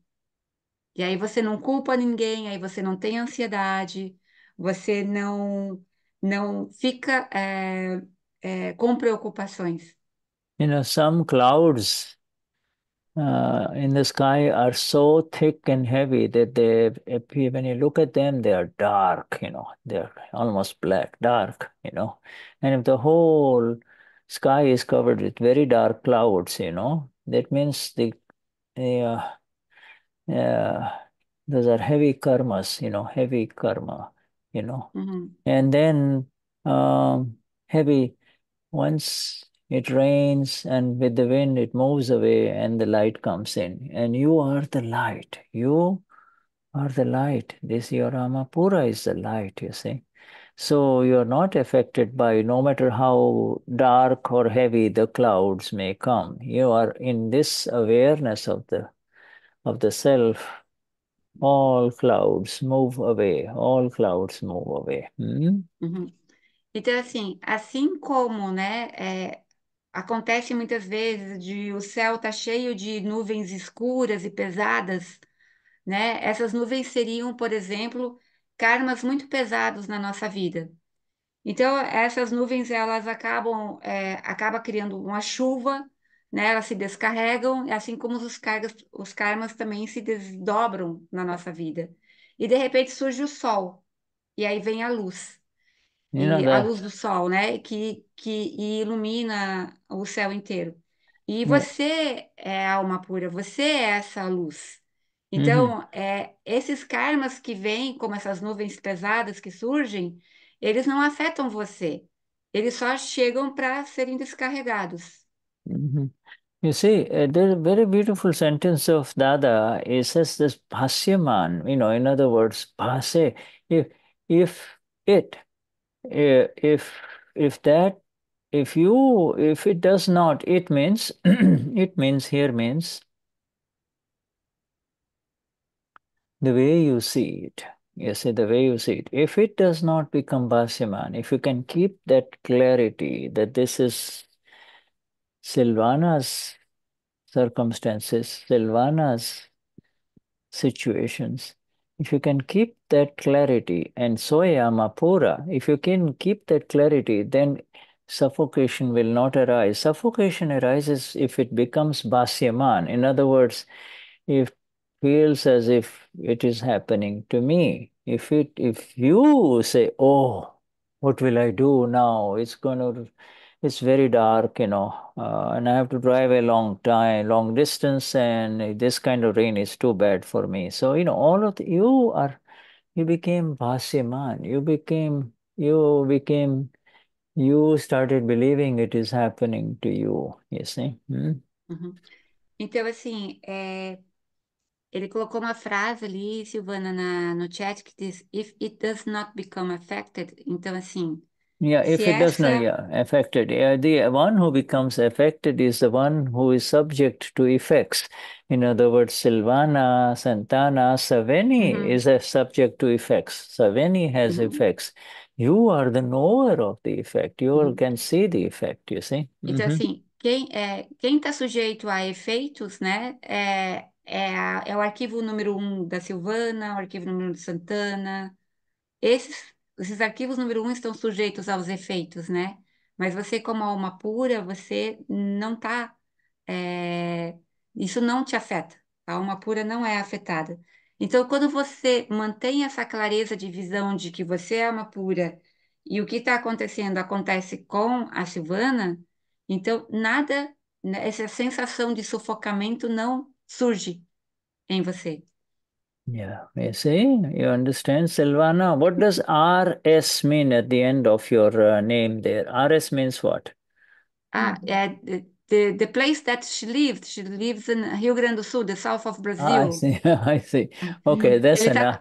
E aí você não culpa ninguém, aí você não tem ansiedade, você não não fica é é, com preocupações. You know, some clouds uh, in the sky are so thick and heavy that they appear, when you look at them, they are dark, you know, they're almost black, dark, you know. And if the whole sky is covered with very dark clouds, you know, that means the, the uh, uh, those are heavy karmas, you know, heavy karma, you know. Mm -hmm. And then um, heavy once it rains and with the wind it moves away and the light comes in. And you are the light. You are the light. This your Amapura is the light, you see. So you are not affected by no matter how dark or heavy the clouds may come. You are in this awareness of the of the self. All clouds move away. All clouds move away. Hmm? Mm -hmm. Então, assim, assim como, né, é, acontece muitas vezes de o céu tá cheio de nuvens escuras e pesadas, né? Essas nuvens seriam, por exemplo, karmas muito pesados na nossa vida. Então, essas nuvens, elas acabam, é, acaba criando uma chuva, né? Elas se descarregam, assim como os cargas, os karmas também se desdobram na nossa vida. E de repente surge o sol, e aí vem a luz e a né? luz do sol, né? Que, que ilumina o céu inteiro. E hum. você é alma pura, você é essa luz. Então, uhum. é, esses karmas que vêm, como essas nuvens pesadas que surgem, eles não afetam você. Eles só chegam para serem descarregados. Uhum. You see, uh, eh, the very beautiful sentence of Dada, is this Bhasyaman, you know, in other words, Bhasya, if, if it, Eh, if if that if you if it does not it means (clears throat) it means here means the way you see it you see the way you see it if it does not become basiman if you can keep that clarity that this is silvana's circumstances silvana's situations if you can keep that clarity, and soyama pura, if you can keep that clarity, then suffocation will not arise. Suffocation arises if it becomes basyaman. In other words, if feels as if it is happening to me. If it if you say, Oh, what will I do now? It's gonna it's very dark, you know, uh, and I have to drive a long time, long distance, and this kind of rain is too bad for me. So, you know, all of the, you are, you became man. you became, you became, you started believing it is happening to you, you see? Hmm? Então, assim, é, ele colocou uma frase ali, Silvana, na, no chat, que diz, if it does not become affected, então, assim, yeah, if it does not, yeah, affected. Yeah, the one who becomes affected is the one who is subject to effects. In other words, Silvana, Santana, Saveni mm-hmm. is a subject to effects. Saveni has mm-hmm. effects. You are the knower of the effect. You mm-hmm. can see the effect, you see? Então, assim, mm-hmm. quem é, quem está sujeito a efeitos, né, é, é, a, é o arquivo número um da Silvana, o arquivo número um de Santana. Esses esses arquivos número um estão sujeitos aos efeitos, né? Mas você, como alma pura, você não está. É, isso não te afeta. A alma pura não é afetada. Então, quando você mantém essa clareza de visão de que você é alma pura e o que está acontecendo acontece com a Silvana, então nada, né, essa sensação de sufocamento não surge em você. Yeah, you see, you understand, Silvana. What does RS mean at the end of your uh, name there? RS means what? Ah, yeah, the, the, the place that she lived. She lives in Rio Grande do Sul, the south of Brazil. Ah, I see, (laughs) I see. Mm-hmm. Okay, that's enough.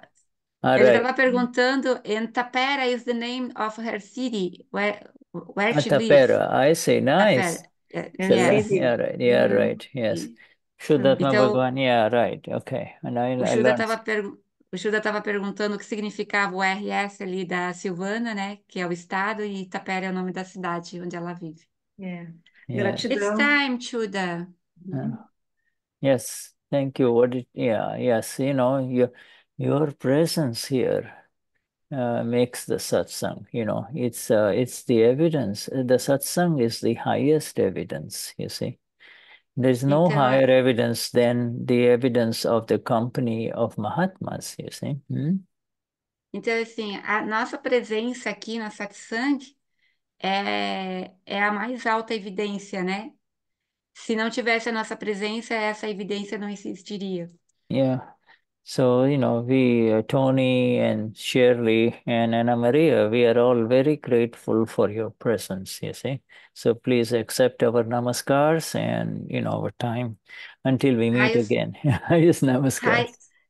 ele estava perguntando, and Tapera is the name of her city, where, where she Tapera, lives. I see, nice. Tapera. Yeah, yeah, right, yeah, mm-hmm. right, yes. Mm-hmm. Should Então, Bhagwan, yeah, right, okay. And I, o I Shuda learned. estava perguntando o que significava o RS ali da Silvana, né? Que é o estado, e Itapera é o nome da cidade onde ela vive. Yeah. Yes. It's time, Shuda. Yeah. Yes, thank you. What it? yeah, yes, you know, your your presence here uh, makes the satsang, you know, it's uh, it's the evidence. The satsang is the highest evidence, you see. There's no então, higher evidence than the evidence of the company of Mahatmas, you see? Hmm? Então, assim, a nossa presença aqui na Satsang é, é a mais alta evidência, né? Se não tivesse a nossa presença, essa evidência não existiria. Yeah. So, you know, we, uh, Tony and Shirley and Anna Maria, we are all very grateful for your presence, you see. So please accept our namaskars and, you know, our time until we meet highest, again. (laughs) highest namaskar. Hi,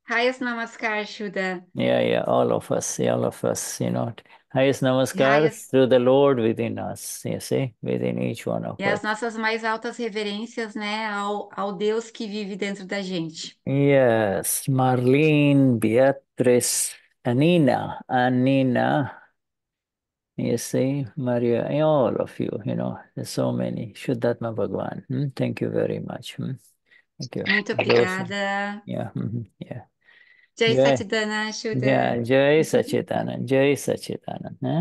highest namaskar, Shuddha. Yeah, yeah, all of us, all of us, you know, Highest Namaskar Highest- to the Lord within us, you see, within each one of us E as nossas mais altas reverências, né, ao, ao Deus que vive dentro da gente. Yes, Marlene, Beatrice, Anina, Anina. You see, Maria, and all of you, you know, there's so many. Shuddhatma Bhagwan. Hmm, Thank you very much. hmm. Thank you. Muito obrigada. Yeah, (laughs) yeah. જય સચિદાનંદ શું જય જય સચિદાનંદ જય સચિદાનંદ હે